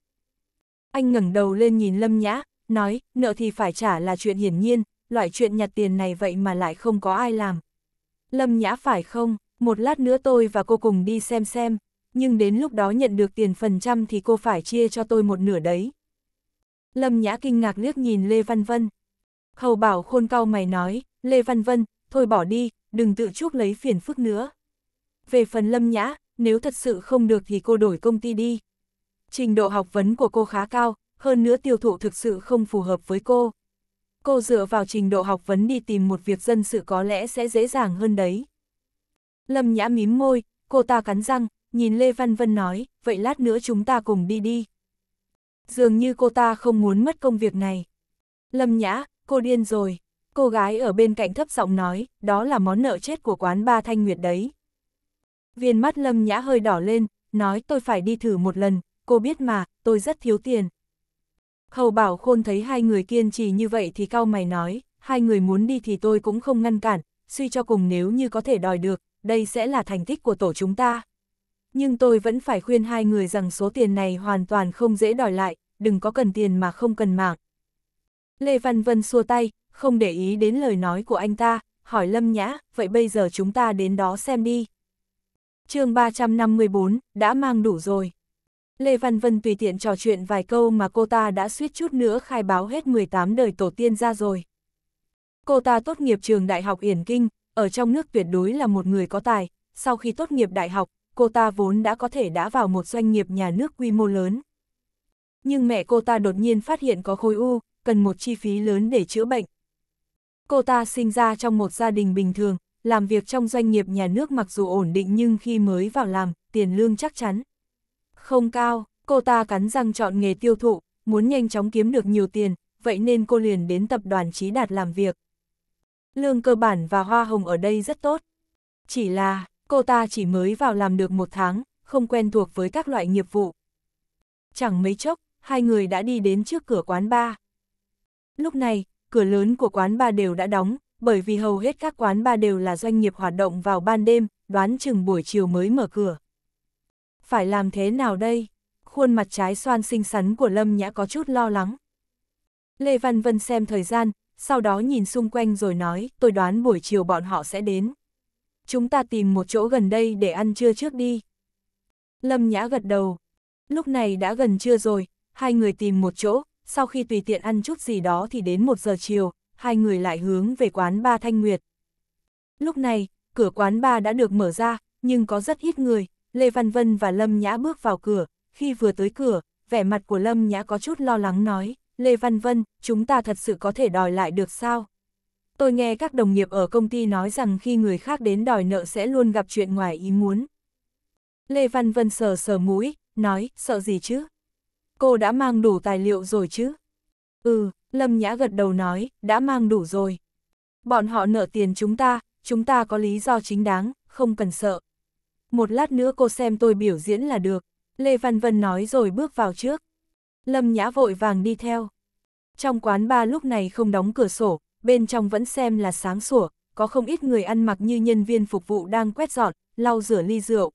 Anh ngẩng đầu lên nhìn Lâm Nhã, nói, nợ thì phải trả là chuyện hiển nhiên, loại chuyện nhặt tiền này vậy mà lại không có ai làm. Lâm Nhã phải không, một lát nữa tôi và cô cùng đi xem xem, nhưng đến lúc đó nhận được tiền phần trăm thì cô phải chia cho tôi một nửa đấy. Lâm Nhã kinh ngạc liếc nhìn Lê Văn Vân. Hầu bảo khôn cao mày nói, Lê Văn Vân, thôi bỏ đi, đừng tự chuốc lấy phiền phức nữa. Về phần Lâm Nhã, nếu thật sự không được thì cô đổi công ty đi. Trình độ học vấn của cô khá cao, hơn nữa tiêu thụ thực sự không phù hợp với cô cô dựa vào trình độ học vấn đi tìm một việc dân sự có lẽ sẽ dễ dàng hơn đấy. Lâm Nhã mím môi, cô ta cắn răng, nhìn Lê Văn Vân nói, vậy lát nữa chúng ta cùng đi đi. Dường như cô ta không muốn mất công việc này. Lâm Nhã, cô điên rồi. Cô gái ở bên cạnh thấp giọng nói, đó là món nợ chết của quán ba Thanh Nguyệt đấy. Viên mắt Lâm Nhã hơi đỏ lên, nói tôi phải đi thử một lần, cô biết mà, tôi rất thiếu tiền, Hầu bảo khôn thấy hai người kiên trì như vậy thì cao mày nói, hai người muốn đi thì tôi cũng không ngăn cản, suy cho cùng nếu như có thể đòi được, đây sẽ là thành tích của tổ chúng ta. Nhưng tôi vẫn phải khuyên hai người rằng số tiền này hoàn toàn không dễ đòi lại, đừng có cần tiền mà không cần mạng. Lê Văn Vân xua tay, không để ý đến lời nói của anh ta, hỏi Lâm Nhã, vậy bây giờ chúng ta đến đó xem đi. chương 354, đã mang đủ rồi. Lê Văn Vân tùy tiện trò chuyện vài câu mà cô ta đã suýt chút nữa khai báo hết 18 đời tổ tiên ra rồi. Cô ta tốt nghiệp trường Đại học Yển Kinh, ở trong nước tuyệt đối là một người có tài, sau khi tốt nghiệp đại học, cô ta vốn đã có thể đã vào một doanh nghiệp nhà nước quy mô lớn. Nhưng mẹ cô ta đột nhiên phát hiện có khối u, cần một chi phí lớn để chữa bệnh. Cô ta sinh ra trong một gia đình bình thường, làm việc trong doanh nghiệp nhà nước mặc dù ổn định nhưng khi mới vào làm, tiền lương chắc chắn, không cao, cô ta cắn răng chọn nghề tiêu thụ, muốn nhanh chóng kiếm được nhiều tiền, vậy nên cô liền đến tập đoàn Trí Đạt làm việc. Lương cơ bản và hoa hồng ở đây rất tốt. Chỉ là, cô ta chỉ mới vào làm được một tháng, không quen thuộc với các loại nghiệp vụ. Chẳng mấy chốc, hai người đã đi đến trước cửa quán bar. Lúc này, cửa lớn của quán bar đều đã đóng, bởi vì hầu hết các quán bar đều là doanh nghiệp hoạt động vào ban đêm, đoán chừng buổi chiều mới mở cửa phải làm thế nào đây? Khuôn mặt trái xoan xinh xắn của Lâm Nhã có chút lo lắng. Lê Văn Vân xem thời gian, sau đó nhìn xung quanh rồi nói, tôi đoán buổi chiều bọn họ sẽ đến. Chúng ta tìm một chỗ gần đây để ăn trưa trước đi. Lâm Nhã gật đầu. Lúc này đã gần trưa rồi, hai người tìm một chỗ, sau khi tùy tiện ăn chút gì đó thì đến một giờ chiều, hai người lại hướng về quán ba Thanh Nguyệt. Lúc này, cửa quán ba đã được mở ra, nhưng có rất ít người, Lê Văn Vân và Lâm Nhã bước vào cửa, khi vừa tới cửa, vẻ mặt của Lâm Nhã có chút lo lắng nói, Lê Văn Vân, chúng ta thật sự có thể đòi lại được sao? Tôi nghe các đồng nghiệp ở công ty nói rằng khi người khác đến đòi nợ sẽ luôn gặp chuyện ngoài ý muốn. Lê Văn Vân sờ sờ mũi, nói, sợ gì chứ? Cô đã mang đủ tài liệu rồi chứ? Ừ, Lâm Nhã gật đầu nói, đã mang đủ rồi. Bọn họ nợ tiền chúng ta, chúng ta có lý do chính đáng, không cần sợ một lát nữa cô xem tôi biểu diễn là được, Lê Văn Vân nói rồi bước vào trước. Lâm Nhã vội vàng đi theo. Trong quán ba lúc này không đóng cửa sổ, bên trong vẫn xem là sáng sủa, có không ít người ăn mặc như nhân viên phục vụ đang quét dọn, lau rửa ly rượu.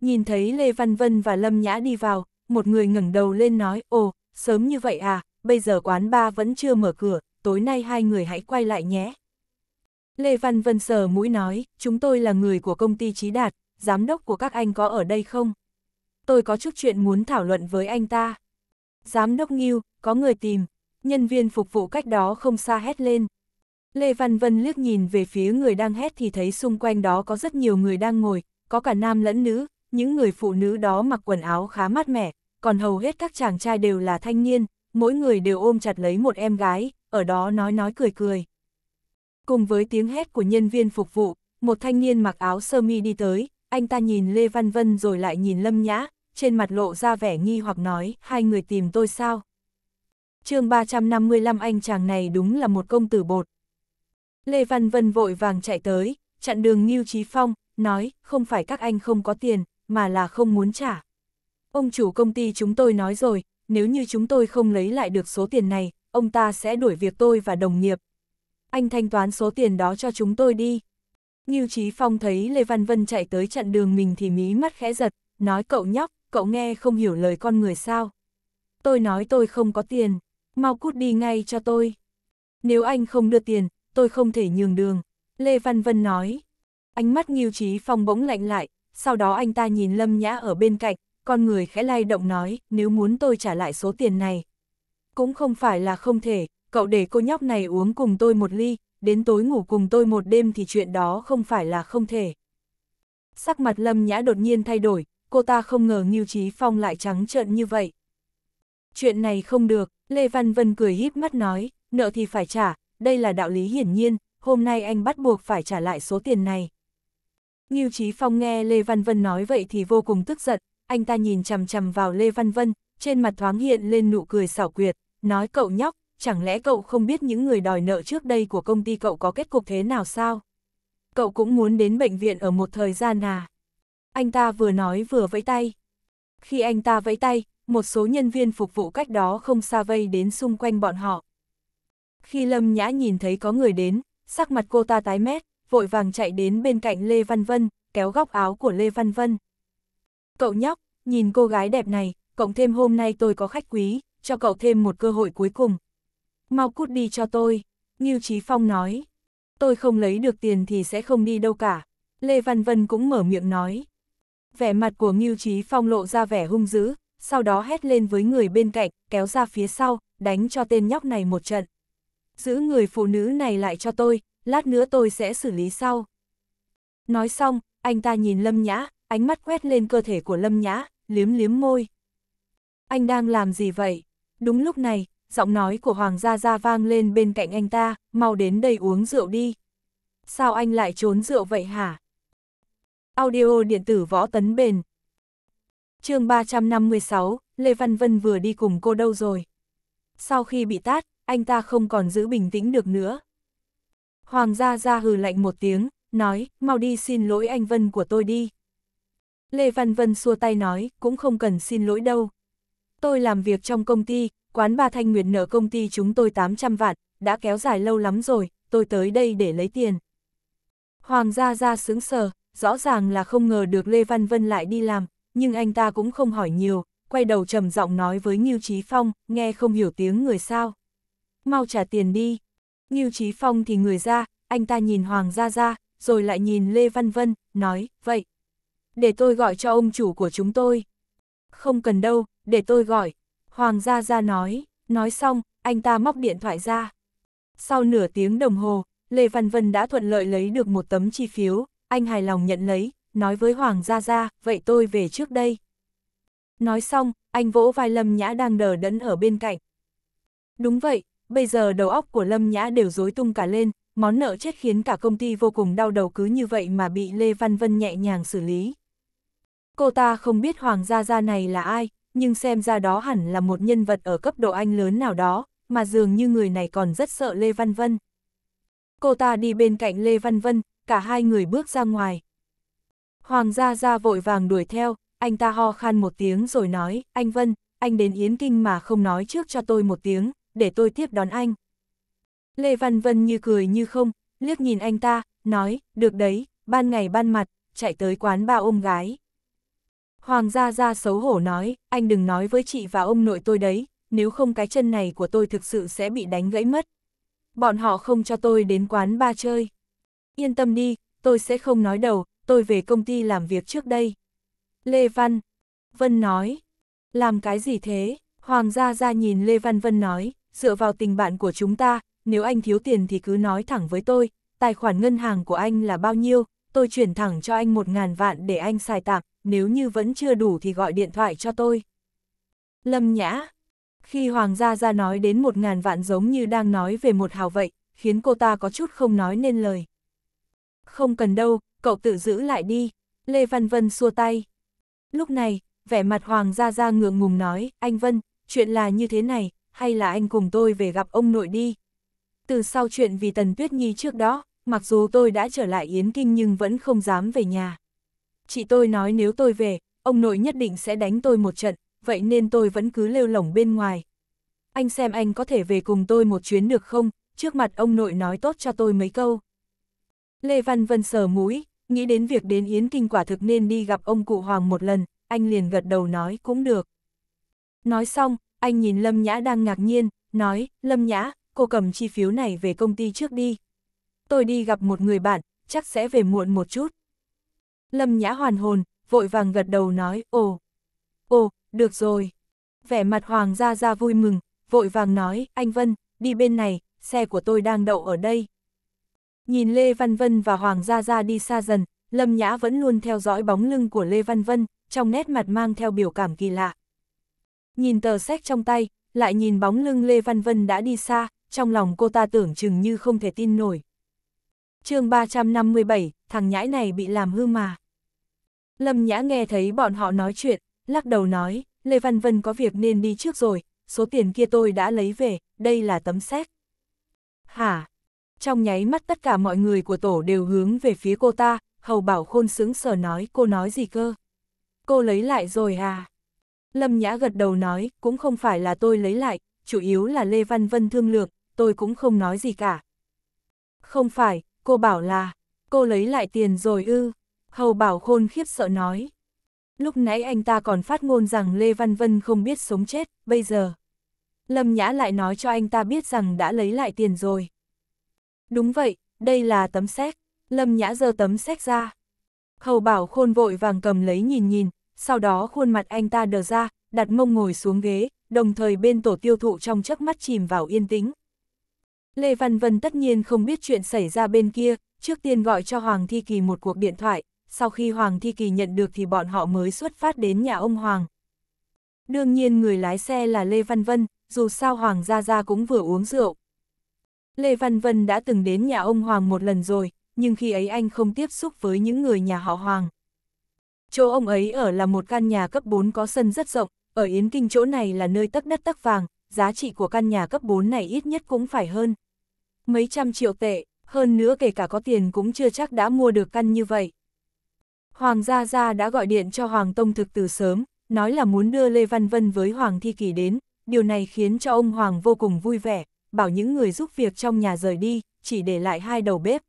Nhìn thấy Lê Văn Vân và Lâm Nhã đi vào, một người ngẩng đầu lên nói, ồ, sớm như vậy à, bây giờ quán ba vẫn chưa mở cửa, tối nay hai người hãy quay lại nhé. Lê Văn Vân sờ mũi nói, chúng tôi là người của công ty Trí Đạt, giám đốc của các anh có ở đây không? Tôi có chút chuyện muốn thảo luận với anh ta. Giám đốc Nghiêu, có người tìm, nhân viên phục vụ cách đó không xa hét lên. Lê Văn Vân liếc nhìn về phía người đang hét thì thấy xung quanh đó có rất nhiều người đang ngồi, có cả nam lẫn nữ, những người phụ nữ đó mặc quần áo khá mát mẻ, còn hầu hết các chàng trai đều là thanh niên, mỗi người đều ôm chặt lấy một em gái, ở đó nói nói cười cười. Cùng với tiếng hét của nhân viên phục vụ, một thanh niên mặc áo sơ mi đi tới, anh ta nhìn Lê Văn Vân rồi lại nhìn Lâm Nhã, trên mặt lộ ra vẻ nghi hoặc nói, hai người tìm tôi sao? chương 355 anh chàng này đúng là một công tử bột. Lê Văn Vân vội vàng chạy tới, chặn đường Ngưu Trí Phong, nói, không phải các anh không có tiền, mà là không muốn trả. Ông chủ công ty chúng tôi nói rồi, nếu như chúng tôi không lấy lại được số tiền này, ông ta sẽ đuổi việc tôi và đồng nghiệp. Anh thanh toán số tiền đó cho chúng tôi đi, Ngưu Chí Phong thấy Lê Văn Vân chạy tới chặn đường mình thì mí mắt khẽ giật, nói cậu nhóc, cậu nghe không hiểu lời con người sao. Tôi nói tôi không có tiền, mau cút đi ngay cho tôi. Nếu anh không đưa tiền, tôi không thể nhường đường, Lê Văn Vân nói. Ánh mắt Ngưu Chí Phong bỗng lạnh lại, sau đó anh ta nhìn Lâm Nhã ở bên cạnh, con người khẽ lay động nói, nếu muốn tôi trả lại số tiền này. Cũng không phải là không thể, cậu để cô nhóc này uống cùng tôi một ly, đến tối ngủ cùng tôi một đêm thì chuyện đó không phải là không thể. Sắc mặt Lâm Nhã đột nhiên thay đổi, cô ta không ngờ Ngưu Trí Phong lại trắng trợn như vậy. Chuyện này không được, Lê Văn Vân cười híp mắt nói, nợ thì phải trả, đây là đạo lý hiển nhiên, hôm nay anh bắt buộc phải trả lại số tiền này. Ngưu Trí Phong nghe Lê Văn Vân nói vậy thì vô cùng tức giận, anh ta nhìn chằm chằm vào Lê Văn Vân, trên mặt thoáng hiện lên nụ cười xảo quyệt, nói cậu nhóc, chẳng lẽ cậu không biết những người đòi nợ trước đây của công ty cậu có kết cục thế nào sao? Cậu cũng muốn đến bệnh viện ở một thời gian à? Anh ta vừa nói vừa vẫy tay. Khi anh ta vẫy tay, một số nhân viên phục vụ cách đó không xa vây đến xung quanh bọn họ. Khi Lâm Nhã nhìn thấy có người đến, sắc mặt cô ta tái mét, vội vàng chạy đến bên cạnh Lê Văn Vân, kéo góc áo của Lê Văn Vân. Cậu nhóc, nhìn cô gái đẹp này, cộng thêm hôm nay tôi có khách quý, cho cậu thêm một cơ hội cuối cùng, Mau cút đi cho tôi, Ngưu Chí Phong nói. Tôi không lấy được tiền thì sẽ không đi đâu cả. Lê Văn Vân cũng mở miệng nói. Vẻ mặt của Ngưu Chí Phong lộ ra vẻ hung dữ, sau đó hét lên với người bên cạnh, kéo ra phía sau, đánh cho tên nhóc này một trận. Giữ người phụ nữ này lại cho tôi, lát nữa tôi sẽ xử lý sau. Nói xong, anh ta nhìn Lâm Nhã, ánh mắt quét lên cơ thể của Lâm Nhã, liếm liếm môi. Anh đang làm gì vậy? Đúng lúc này, giọng nói của Hoàng Gia Gia vang lên bên cạnh anh ta, mau đến đây uống rượu đi. Sao anh lại trốn rượu vậy hả? Audio điện tử võ tấn bền. chương 356, Lê Văn Vân vừa đi cùng cô đâu rồi? Sau khi bị tát, anh ta không còn giữ bình tĩnh được nữa. Hoàng Gia Gia hừ lạnh một tiếng, nói, mau đi xin lỗi anh Vân của tôi đi. Lê Văn Vân xua tay nói, cũng không cần xin lỗi đâu. Tôi làm việc trong công ty, quán Ba Thanh Nguyệt nợ công ty chúng tôi 800 vạn, đã kéo dài lâu lắm rồi, tôi tới đây để lấy tiền. Hoàng gia Gia sướng sờ, rõ ràng là không ngờ được Lê Văn Vân lại đi làm, nhưng anh ta cũng không hỏi nhiều, quay đầu trầm giọng nói với Nghiêu Trí Phong, nghe không hiểu tiếng người sao. Mau trả tiền đi. Nghiêu Trí Phong thì người ra, anh ta nhìn Hoàng gia Gia, rồi lại nhìn Lê Văn Vân, nói, vậy. Để tôi gọi cho ông chủ của chúng tôi. Không cần đâu, để tôi gọi. Hoàng gia gia nói, nói xong, anh ta móc điện thoại ra. Sau nửa tiếng đồng hồ, Lê Văn Vân đã thuận lợi lấy được một tấm chi phiếu, anh hài lòng nhận lấy, nói với Hoàng gia gia, vậy tôi về trước đây. Nói xong, anh vỗ vai Lâm Nhã đang đờ đẫn ở bên cạnh. Đúng vậy, bây giờ đầu óc của Lâm Nhã đều rối tung cả lên, món nợ chết khiến cả công ty vô cùng đau đầu cứ như vậy mà bị Lê Văn Vân nhẹ nhàng xử lý. Cô ta không biết Hoàng gia gia này là ai, nhưng xem ra đó hẳn là một nhân vật ở cấp độ anh lớn nào đó, mà dường như người này còn rất sợ Lê Văn Vân. Cô ta đi bên cạnh Lê Văn Vân, cả hai người bước ra ngoài. Hoàng gia gia vội vàng đuổi theo, anh ta ho khan một tiếng rồi nói, anh Vân, anh đến Yến Kinh mà không nói trước cho tôi một tiếng, để tôi tiếp đón anh. Lê Văn Vân như cười như không, liếc nhìn anh ta, nói, được đấy, ban ngày ban mặt, chạy tới quán ba ôm gái. Hoàng gia gia xấu hổ nói, anh đừng nói với chị và ông nội tôi đấy, nếu không cái chân này của tôi thực sự sẽ bị đánh gãy mất. Bọn họ không cho tôi đến quán ba chơi. Yên tâm đi, tôi sẽ không nói đầu, tôi về công ty làm việc trước đây. Lê Văn. Vân nói. Làm cái gì thế? Hoàng gia gia nhìn Lê Văn Vân nói, dựa vào tình bạn của chúng ta, nếu anh thiếu tiền thì cứ nói thẳng với tôi, tài khoản ngân hàng của anh là bao nhiêu, tôi chuyển thẳng cho anh một ngàn vạn để anh xài tạm, nếu như vẫn chưa đủ thì gọi điện thoại cho tôi. Lâm Nhã Khi Hoàng gia gia nói đến một ngàn vạn giống như đang nói về một hào vậy, khiến cô ta có chút không nói nên lời. Không cần đâu, cậu tự giữ lại đi. Lê Văn Vân xua tay. Lúc này, vẻ mặt Hoàng gia gia ngượng ngùng nói, anh Vân, chuyện là như thế này, hay là anh cùng tôi về gặp ông nội đi. Từ sau chuyện vì Tần Tuyết Nhi trước đó, mặc dù tôi đã trở lại Yến Kinh nhưng vẫn không dám về nhà chị tôi nói nếu tôi về, ông nội nhất định sẽ đánh tôi một trận, vậy nên tôi vẫn cứ lêu lỏng bên ngoài. Anh xem anh có thể về cùng tôi một chuyến được không, trước mặt ông nội nói tốt cho tôi mấy câu. Lê Văn Vân sờ mũi, nghĩ đến việc đến Yến Kinh quả thực nên đi gặp ông cụ Hoàng một lần, anh liền gật đầu nói cũng được. Nói xong, anh nhìn Lâm Nhã đang ngạc nhiên, nói, Lâm Nhã, cô cầm chi phiếu này về công ty trước đi. Tôi đi gặp một người bạn, chắc sẽ về muộn một chút. Lâm Nhã hoàn hồn, vội vàng gật đầu nói, ồ, ồ, được rồi. Vẻ mặt Hoàng Gia Gia vui mừng, vội vàng nói, anh Vân, đi bên này, xe của tôi đang đậu ở đây. Nhìn Lê Văn Vân và Hoàng Gia Gia đi xa dần, Lâm Nhã vẫn luôn theo dõi bóng lưng của Lê Văn Vân, trong nét mặt mang theo biểu cảm kỳ lạ. Nhìn tờ sách trong tay, lại nhìn bóng lưng Lê Văn Vân đã đi xa, trong lòng cô ta tưởng chừng như không thể tin nổi chương 357, thằng nhãi này bị làm hư mà. Lâm Nhã nghe thấy bọn họ nói chuyện, lắc đầu nói, Lê Văn Vân có việc nên đi trước rồi, số tiền kia tôi đã lấy về, đây là tấm xét. Hả? Trong nháy mắt tất cả mọi người của tổ đều hướng về phía cô ta, Hầu Bảo Khôn sướng sở nói cô nói gì cơ. Cô lấy lại rồi à? Lâm Nhã gật đầu nói, cũng không phải là tôi lấy lại, chủ yếu là Lê Văn Vân thương lượng, tôi cũng không nói gì cả. Không phải, cô bảo là, cô lấy lại tiền rồi ư, hầu bảo khôn khiếp sợ nói. Lúc nãy anh ta còn phát ngôn rằng Lê Văn Vân không biết sống chết, bây giờ. Lâm Nhã lại nói cho anh ta biết rằng đã lấy lại tiền rồi. Đúng vậy, đây là tấm xét Lâm Nhã giơ tấm xét ra. Hầu bảo khôn vội vàng cầm lấy nhìn nhìn, sau đó khuôn mặt anh ta đờ ra, đặt mông ngồi xuống ghế, đồng thời bên tổ tiêu thụ trong chớp mắt chìm vào yên tĩnh. Lê Văn Vân tất nhiên không biết chuyện xảy ra bên kia, trước tiên gọi cho Hoàng Thi Kỳ một cuộc điện thoại, sau khi Hoàng Thi Kỳ nhận được thì bọn họ mới xuất phát đến nhà ông Hoàng. Đương nhiên người lái xe là Lê Văn Vân, dù sao Hoàng Gia Gia cũng vừa uống rượu. Lê Văn Vân đã từng đến nhà ông Hoàng một lần rồi, nhưng khi ấy anh không tiếp xúc với những người nhà họ Hoàng. Chỗ ông ấy ở là một căn nhà cấp 4 có sân rất rộng, ở Yến Kinh chỗ này là nơi tất đất tắc vàng, giá trị của căn nhà cấp 4 này ít nhất cũng phải hơn mấy trăm triệu tệ, hơn nữa kể cả có tiền cũng chưa chắc đã mua được căn như vậy. Hoàng Gia Gia đã gọi điện cho Hoàng Tông Thực từ sớm, nói là muốn đưa Lê Văn Vân với Hoàng Thi Kỳ đến, điều này khiến cho ông Hoàng vô cùng vui vẻ, bảo những người giúp việc trong nhà rời đi, chỉ để lại hai đầu bếp.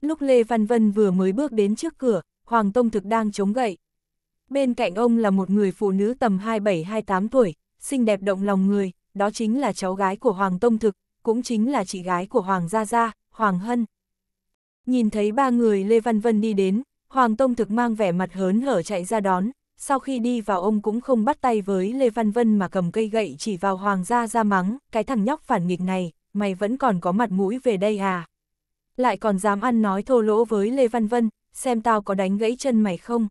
Lúc Lê Văn Vân vừa mới bước đến trước cửa, Hoàng Tông Thực đang chống gậy. Bên cạnh ông là một người phụ nữ tầm 27-28 tuổi, xinh đẹp động lòng người, đó chính là cháu gái của Hoàng Tông Thực, cũng chính là chị gái của Hoàng Gia Gia, Hoàng Hân. Nhìn thấy ba người Lê Văn Vân đi đến, Hoàng Tông Thực mang vẻ mặt hớn hở chạy ra đón, sau khi đi vào ông cũng không bắt tay với Lê Văn Vân mà cầm cây gậy chỉ vào Hoàng Gia Gia mắng, cái thằng nhóc phản nghịch này, mày vẫn còn có mặt mũi về đây à? Lại còn dám ăn nói thô lỗ với Lê Văn Vân, xem tao có đánh gãy chân mày không?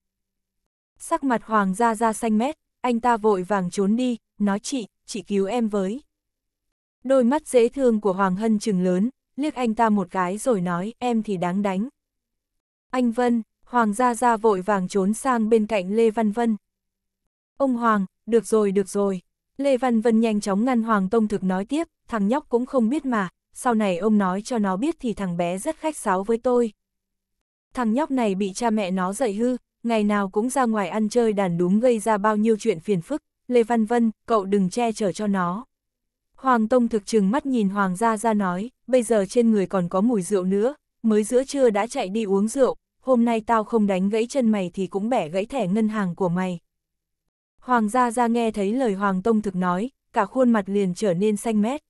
Sắc mặt Hoàng Gia Gia xanh mét, anh ta vội vàng trốn đi, nói chị, chị cứu em với. Đôi mắt dễ thương của Hoàng Hân trừng lớn, liếc anh ta một cái rồi nói, em thì đáng đánh. Anh Vân, Hoàng gia gia vội vàng trốn sang bên cạnh Lê Văn Vân. Ông Hoàng, được rồi được rồi. Lê Văn Vân nhanh chóng ngăn Hoàng Tông Thực nói tiếp, thằng nhóc cũng không biết mà, sau này ông nói cho nó biết thì thằng bé rất khách sáo với tôi. Thằng nhóc này bị cha mẹ nó dạy hư, ngày nào cũng ra ngoài ăn chơi đàn đúng gây ra bao nhiêu chuyện phiền phức. Lê Văn Vân, cậu đừng che chở cho nó. Hoàng Tông thực chừng mắt nhìn Hoàng gia Gia nói, bây giờ trên người còn có mùi rượu nữa, mới giữa trưa đã chạy đi uống rượu, hôm nay tao không đánh gãy chân mày thì cũng bẻ gãy thẻ ngân hàng của mày. Hoàng gia Gia nghe thấy lời Hoàng Tông thực nói, cả khuôn mặt liền trở nên xanh mét.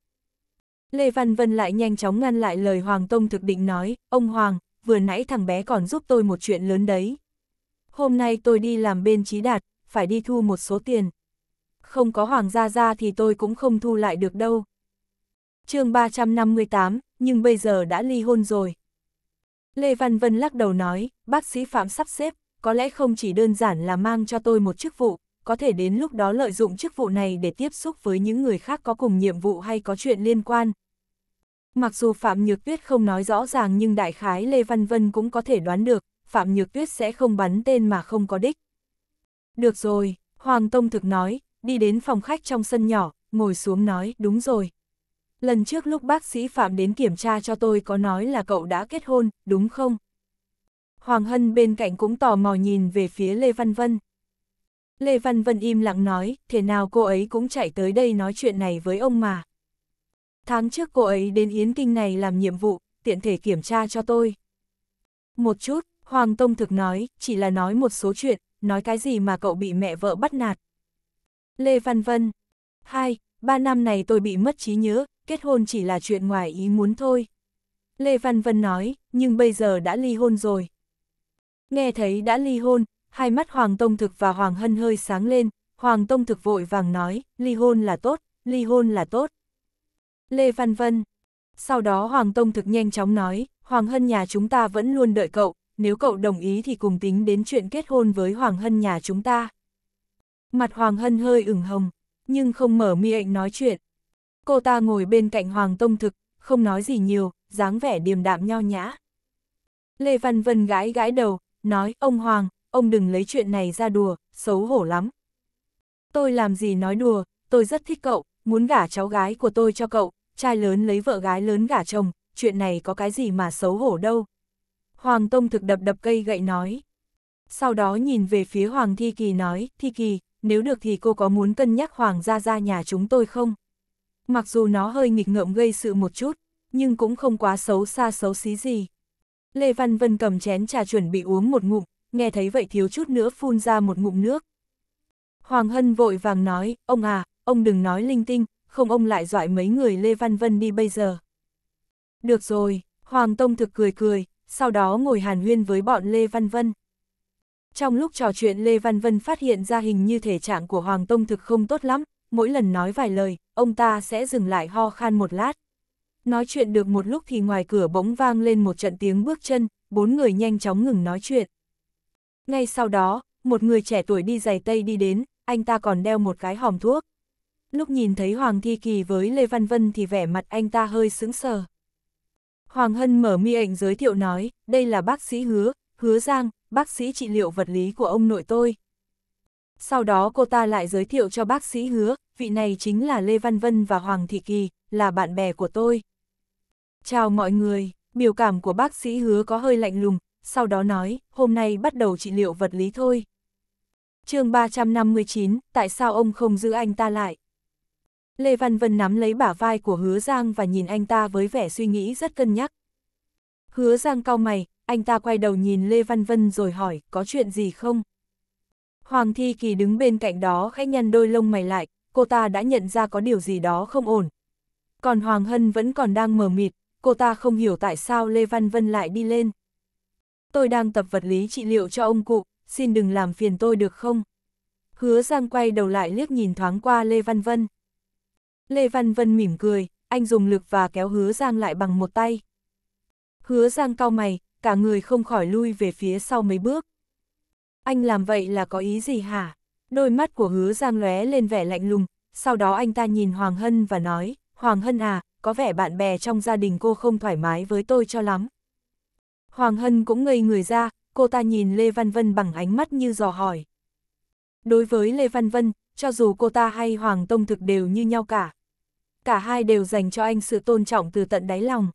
Lê Văn Vân lại nhanh chóng ngăn lại lời Hoàng Tông thực định nói, ông Hoàng, vừa nãy thằng bé còn giúp tôi một chuyện lớn đấy. Hôm nay tôi đi làm bên trí đạt, phải đi thu một số tiền không có hoàng gia ra thì tôi cũng không thu lại được đâu. chương 358, nhưng bây giờ đã ly hôn rồi. Lê Văn Vân lắc đầu nói, bác sĩ Phạm sắp xếp, có lẽ không chỉ đơn giản là mang cho tôi một chức vụ, có thể đến lúc đó lợi dụng chức vụ này để tiếp xúc với những người khác có cùng nhiệm vụ hay có chuyện liên quan. Mặc dù Phạm Nhược Tuyết không nói rõ ràng nhưng đại khái Lê Văn Vân cũng có thể đoán được, Phạm Nhược Tuyết sẽ không bắn tên mà không có đích. Được rồi, Hoàng Tông Thực nói, đi đến phòng khách trong sân nhỏ, ngồi xuống nói, đúng rồi. Lần trước lúc bác sĩ Phạm đến kiểm tra cho tôi có nói là cậu đã kết hôn, đúng không? Hoàng Hân bên cạnh cũng tò mò nhìn về phía Lê Văn Vân. Lê Văn Vân im lặng nói, thế nào cô ấy cũng chạy tới đây nói chuyện này với ông mà. Tháng trước cô ấy đến Yến Kinh này làm nhiệm vụ, tiện thể kiểm tra cho tôi. Một chút, Hoàng Tông Thực nói, chỉ là nói một số chuyện, nói cái gì mà cậu bị mẹ vợ bắt nạt. Lê Văn Vân. Hai, ba năm này tôi bị mất trí nhớ, kết hôn chỉ là chuyện ngoài ý muốn thôi. Lê Văn Vân nói, nhưng bây giờ đã ly hôn rồi. Nghe thấy đã ly hôn, hai mắt Hoàng Tông Thực và Hoàng Hân hơi sáng lên, Hoàng Tông Thực vội vàng nói, ly hôn là tốt, ly hôn là tốt. Lê Văn Vân. Sau đó Hoàng Tông Thực nhanh chóng nói, Hoàng Hân nhà chúng ta vẫn luôn đợi cậu, nếu cậu đồng ý thì cùng tính đến chuyện kết hôn với Hoàng Hân nhà chúng ta. Mặt Hoàng Hân hơi ửng hồng, nhưng không mở miệng nói chuyện. Cô ta ngồi bên cạnh Hoàng Tông Thực, không nói gì nhiều, dáng vẻ điềm đạm nho nhã. Lê Văn Vân gãi gãi đầu, nói, ông Hoàng, ông đừng lấy chuyện này ra đùa, xấu hổ lắm. Tôi làm gì nói đùa, tôi rất thích cậu, muốn gả cháu gái của tôi cho cậu, trai lớn lấy vợ gái lớn gả chồng, chuyện này có cái gì mà xấu hổ đâu. Hoàng Tông thực đập đập cây gậy nói. Sau đó nhìn về phía Hoàng Thi Kỳ nói, Thi Kỳ, nếu được thì cô có muốn cân nhắc Hoàng gia ra nhà chúng tôi không? Mặc dù nó hơi nghịch ngợm gây sự một chút, nhưng cũng không quá xấu xa xấu xí gì. Lê Văn Vân cầm chén trà chuẩn bị uống một ngụm, nghe thấy vậy thiếu chút nữa phun ra một ngụm nước. Hoàng Hân vội vàng nói, ông à, ông đừng nói linh tinh, không ông lại dọa mấy người Lê Văn Vân đi bây giờ. Được rồi, Hoàng Tông thực cười cười, sau đó ngồi hàn huyên với bọn Lê Văn Vân. Trong lúc trò chuyện Lê Văn Vân phát hiện ra hình như thể trạng của Hoàng Tông thực không tốt lắm, mỗi lần nói vài lời, ông ta sẽ dừng lại ho khan một lát. Nói chuyện được một lúc thì ngoài cửa bỗng vang lên một trận tiếng bước chân, bốn người nhanh chóng ngừng nói chuyện. Ngay sau đó, một người trẻ tuổi đi giày tây đi đến, anh ta còn đeo một cái hòm thuốc. Lúc nhìn thấy Hoàng Thi Kỳ với Lê Văn Vân thì vẻ mặt anh ta hơi sững sờ. Hoàng Hân mở mi ảnh giới thiệu nói, đây là bác sĩ hứa, hứa Giang, bác sĩ trị liệu vật lý của ông nội tôi. Sau đó cô ta lại giới thiệu cho bác sĩ hứa, vị này chính là Lê Văn Vân và Hoàng Thị Kỳ, là bạn bè của tôi. Chào mọi người, biểu cảm của bác sĩ hứa có hơi lạnh lùng, sau đó nói, hôm nay bắt đầu trị liệu vật lý thôi. chương 359, tại sao ông không giữ anh ta lại? Lê Văn Vân nắm lấy bả vai của hứa Giang và nhìn anh ta với vẻ suy nghĩ rất cân nhắc. Hứa Giang cau mày, anh ta quay đầu nhìn Lê Văn Vân rồi hỏi, có chuyện gì không? Hoàng Thi Kỳ đứng bên cạnh đó khẽ nhăn đôi lông mày lại, cô ta đã nhận ra có điều gì đó không ổn. Còn Hoàng Hân vẫn còn đang mờ mịt, cô ta không hiểu tại sao Lê Văn Vân lại đi lên. Tôi đang tập vật lý trị liệu cho ông cụ, xin đừng làm phiền tôi được không? Hứa Giang quay đầu lại liếc nhìn thoáng qua Lê Văn Vân. Lê Văn Vân mỉm cười, anh dùng lực và kéo Hứa Giang lại bằng một tay. Hứa Giang cau mày, cả người không khỏi lui về phía sau mấy bước. Anh làm vậy là có ý gì hả? Đôi mắt của hứa giang lóe lên vẻ lạnh lùng, sau đó anh ta nhìn Hoàng Hân và nói, Hoàng Hân à, có vẻ bạn bè trong gia đình cô không thoải mái với tôi cho lắm. Hoàng Hân cũng ngây người ra, cô ta nhìn Lê Văn Vân bằng ánh mắt như dò hỏi. Đối với Lê Văn Vân, cho dù cô ta hay Hoàng Tông Thực đều như nhau cả. Cả hai đều dành cho anh sự tôn trọng từ tận đáy lòng.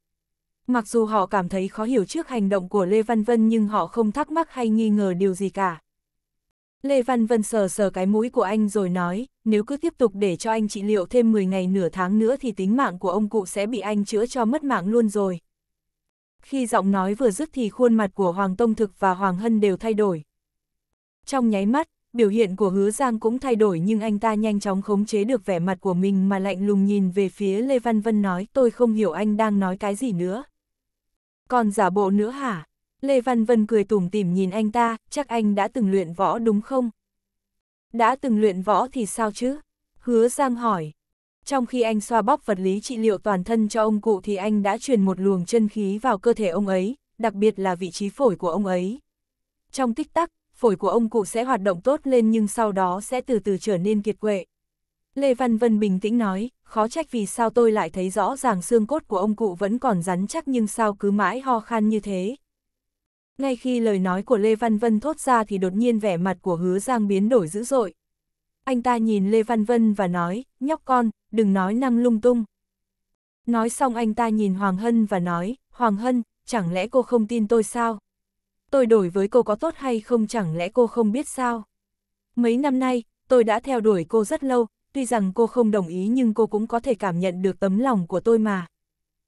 Mặc dù họ cảm thấy khó hiểu trước hành động của Lê Văn Vân nhưng họ không thắc mắc hay nghi ngờ điều gì cả. Lê Văn Vân sờ sờ cái mũi của anh rồi nói, nếu cứ tiếp tục để cho anh trị liệu thêm 10 ngày nửa tháng nữa thì tính mạng của ông cụ sẽ bị anh chữa cho mất mạng luôn rồi. Khi giọng nói vừa dứt thì khuôn mặt của Hoàng Tông Thực và Hoàng Hân đều thay đổi. Trong nháy mắt, biểu hiện của Hứa Giang cũng thay đổi nhưng anh ta nhanh chóng khống chế được vẻ mặt của mình mà lạnh lùng nhìn về phía Lê Văn Vân nói tôi không hiểu anh đang nói cái gì nữa. Còn giả bộ nữa hả? Lê Văn Vân cười tủm tỉm nhìn anh ta, chắc anh đã từng luyện võ đúng không? Đã từng luyện võ thì sao chứ? Hứa Giang hỏi. Trong khi anh xoa bóp vật lý trị liệu toàn thân cho ông cụ thì anh đã truyền một luồng chân khí vào cơ thể ông ấy, đặc biệt là vị trí phổi của ông ấy. Trong tích tắc, phổi của ông cụ sẽ hoạt động tốt lên nhưng sau đó sẽ từ từ trở nên kiệt quệ. Lê Văn Vân bình tĩnh nói, khó trách vì sao tôi lại thấy rõ ràng xương cốt của ông cụ vẫn còn rắn chắc nhưng sao cứ mãi ho khan như thế. Ngay khi lời nói của Lê Văn Vân thốt ra thì đột nhiên vẻ mặt của hứa Giang biến đổi dữ dội. Anh ta nhìn Lê Văn Vân và nói, nhóc con, đừng nói năng lung tung. Nói xong anh ta nhìn Hoàng Hân và nói, Hoàng Hân, chẳng lẽ cô không tin tôi sao? Tôi đổi với cô có tốt hay không chẳng lẽ cô không biết sao? Mấy năm nay, tôi đã theo đuổi cô rất lâu, tuy rằng cô không đồng ý nhưng cô cũng có thể cảm nhận được tấm lòng của tôi mà.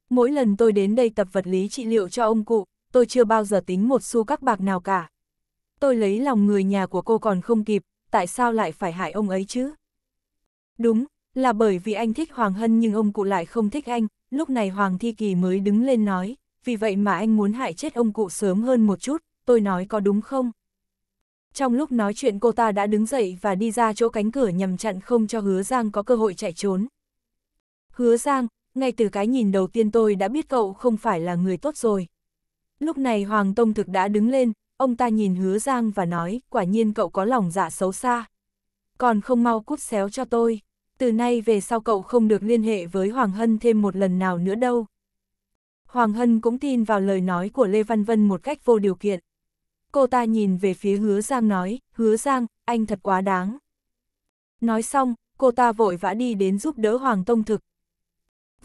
Mỗi lần tôi đến đây tập vật lý trị liệu cho ông cụ, tôi chưa bao giờ tính một xu các bạc nào cả. Tôi lấy lòng người nhà của cô còn không kịp, tại sao lại phải hại ông ấy chứ? Đúng, là bởi vì anh thích Hoàng Hân nhưng ông cụ lại không thích anh, lúc này Hoàng Thi Kỳ mới đứng lên nói, vì vậy mà anh muốn hại chết ông cụ sớm hơn một chút, tôi nói có đúng không? Trong lúc nói chuyện cô ta đã đứng dậy và đi ra chỗ cánh cửa nhằm chặn không cho hứa Giang có cơ hội chạy trốn. Hứa Giang, ngay từ cái nhìn đầu tiên tôi đã biết cậu không phải là người tốt rồi. Lúc này Hoàng Tông Thực đã đứng lên, ông ta nhìn hứa Giang và nói, quả nhiên cậu có lòng dạ xấu xa. Còn không mau cút xéo cho tôi, từ nay về sau cậu không được liên hệ với Hoàng Hân thêm một lần nào nữa đâu. Hoàng Hân cũng tin vào lời nói của Lê Văn Vân một cách vô điều kiện cô ta nhìn về phía hứa Giang nói, hứa Giang, anh thật quá đáng. Nói xong, cô ta vội vã đi đến giúp đỡ Hoàng Tông Thực.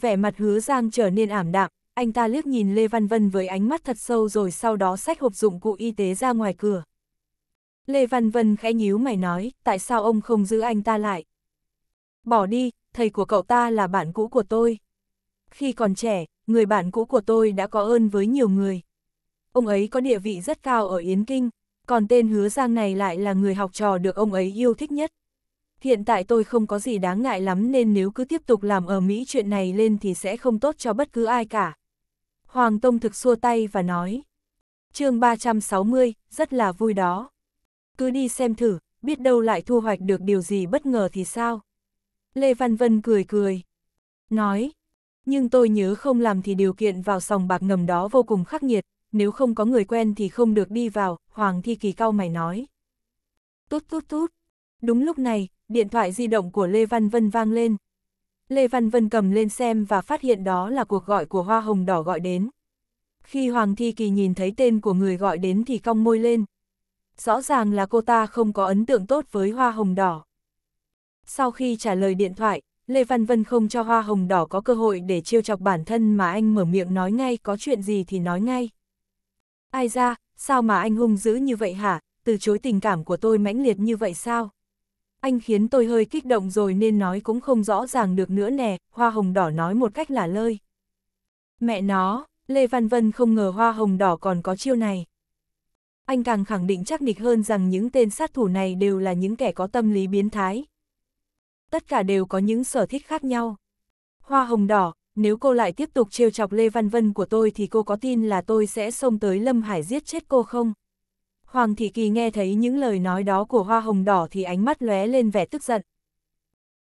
Vẻ mặt hứa Giang trở nên ảm đạm, anh ta liếc nhìn Lê Văn Vân với ánh mắt thật sâu rồi sau đó xách hộp dụng cụ y tế ra ngoài cửa. Lê Văn Vân khẽ nhíu mày nói, tại sao ông không giữ anh ta lại? Bỏ đi, thầy của cậu ta là bạn cũ của tôi. Khi còn trẻ, người bạn cũ của tôi đã có ơn với nhiều người ông ấy có địa vị rất cao ở Yến Kinh, còn tên hứa Giang này lại là người học trò được ông ấy yêu thích nhất. Hiện tại tôi không có gì đáng ngại lắm nên nếu cứ tiếp tục làm ở Mỹ chuyện này lên thì sẽ không tốt cho bất cứ ai cả. Hoàng Tông thực xua tay và nói. chương 360, rất là vui đó. Cứ đi xem thử, biết đâu lại thu hoạch được điều gì bất ngờ thì sao? Lê Văn Vân cười cười. Nói, nhưng tôi nhớ không làm thì điều kiện vào sòng bạc ngầm đó vô cùng khắc nghiệt, nếu không có người quen thì không được đi vào, Hoàng Thi Kỳ cau mày nói. Tút tút tút. Đúng lúc này, điện thoại di động của Lê Văn Vân vang lên. Lê Văn Vân cầm lên xem và phát hiện đó là cuộc gọi của Hoa Hồng Đỏ gọi đến. Khi Hoàng Thi Kỳ nhìn thấy tên của người gọi đến thì cong môi lên. Rõ ràng là cô ta không có ấn tượng tốt với Hoa Hồng Đỏ. Sau khi trả lời điện thoại, Lê Văn Vân không cho Hoa Hồng Đỏ có cơ hội để chiêu chọc bản thân mà anh mở miệng nói ngay có chuyện gì thì nói ngay. Ai ra, sao mà anh hung dữ như vậy hả, từ chối tình cảm của tôi mãnh liệt như vậy sao? Anh khiến tôi hơi kích động rồi nên nói cũng không rõ ràng được nữa nè, hoa hồng đỏ nói một cách là lơi. Mẹ nó, Lê Văn Vân không ngờ hoa hồng đỏ còn có chiêu này. Anh càng khẳng định chắc nịch hơn rằng những tên sát thủ này đều là những kẻ có tâm lý biến thái. Tất cả đều có những sở thích khác nhau. Hoa hồng đỏ, nếu cô lại tiếp tục trêu chọc Lê Văn Vân của tôi thì cô có tin là tôi sẽ xông tới Lâm Hải giết chết cô không? Hoàng Thị Kỳ nghe thấy những lời nói đó của Hoa Hồng Đỏ thì ánh mắt lóe lên vẻ tức giận.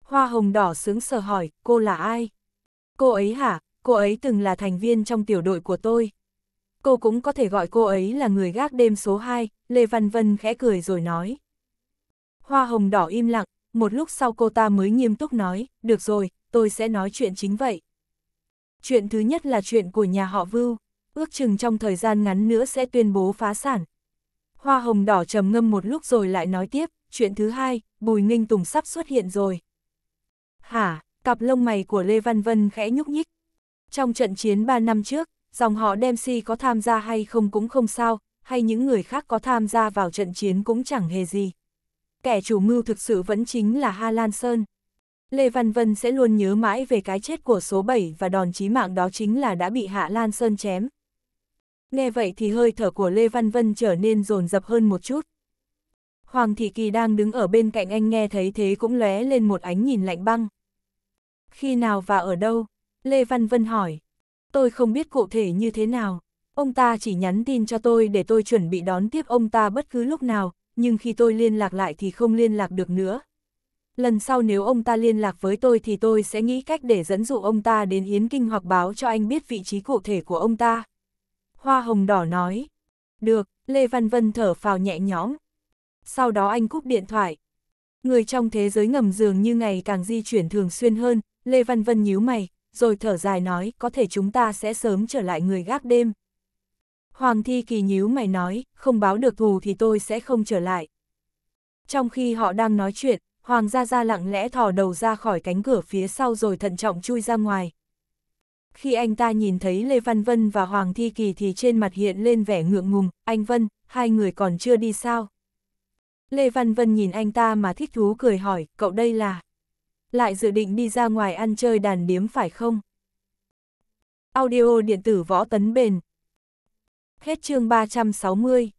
Hoa Hồng Đỏ sướng sờ hỏi, cô là ai? Cô ấy hả? Cô ấy từng là thành viên trong tiểu đội của tôi. Cô cũng có thể gọi cô ấy là người gác đêm số 2, Lê Văn Vân khẽ cười rồi nói. Hoa Hồng Đỏ im lặng, một lúc sau cô ta mới nghiêm túc nói, được rồi, tôi sẽ nói chuyện chính vậy. Chuyện thứ nhất là chuyện của nhà họ Vưu, ước chừng trong thời gian ngắn nữa sẽ tuyên bố phá sản. Hoa hồng đỏ trầm ngâm một lúc rồi lại nói tiếp, chuyện thứ hai, Bùi Nghinh Tùng sắp xuất hiện rồi. Hả, cặp lông mày của Lê Văn Vân khẽ nhúc nhích. Trong trận chiến 3 năm trước, dòng họ Dempsey có tham gia hay không cũng không sao, hay những người khác có tham gia vào trận chiến cũng chẳng hề gì. Kẻ chủ mưu thực sự vẫn chính là Ha Lan Sơn. Lê Văn Vân sẽ luôn nhớ mãi về cái chết của số 7 và đòn chí mạng đó chính là đã bị Hạ Lan Sơn chém. Nghe vậy thì hơi thở của Lê Văn Vân trở nên rồn rập hơn một chút. Hoàng Thị Kỳ đang đứng ở bên cạnh anh nghe thấy thế cũng lóe lên một ánh nhìn lạnh băng. Khi nào và ở đâu? Lê Văn Vân hỏi. Tôi không biết cụ thể như thế nào. Ông ta chỉ nhắn tin cho tôi để tôi chuẩn bị đón tiếp ông ta bất cứ lúc nào, nhưng khi tôi liên lạc lại thì không liên lạc được nữa lần sau nếu ông ta liên lạc với tôi thì tôi sẽ nghĩ cách để dẫn dụ ông ta đến Yến Kinh hoặc báo cho anh biết vị trí cụ thể của ông ta. Hoa Hồng Đỏ nói. Được, Lê Văn Vân thở phào nhẹ nhõm. Sau đó anh cúp điện thoại. Người trong thế giới ngầm dường như ngày càng di chuyển thường xuyên hơn, Lê Văn Vân nhíu mày, rồi thở dài nói có thể chúng ta sẽ sớm trở lại người gác đêm. Hoàng Thi Kỳ nhíu mày nói, không báo được thù thì tôi sẽ không trở lại. Trong khi họ đang nói chuyện, Hoàng Gia Gia lặng lẽ thò đầu ra khỏi cánh cửa phía sau rồi thận trọng chui ra ngoài. Khi anh ta nhìn thấy Lê Văn Vân và Hoàng Thi Kỳ thì trên mặt hiện lên vẻ ngượng ngùng, anh Vân, hai người còn chưa đi sao? Lê Văn Vân nhìn anh ta mà thích thú cười hỏi, cậu đây là? Lại dự định đi ra ngoài ăn chơi đàn điếm phải không? Audio điện tử võ tấn bền. Hết chương 360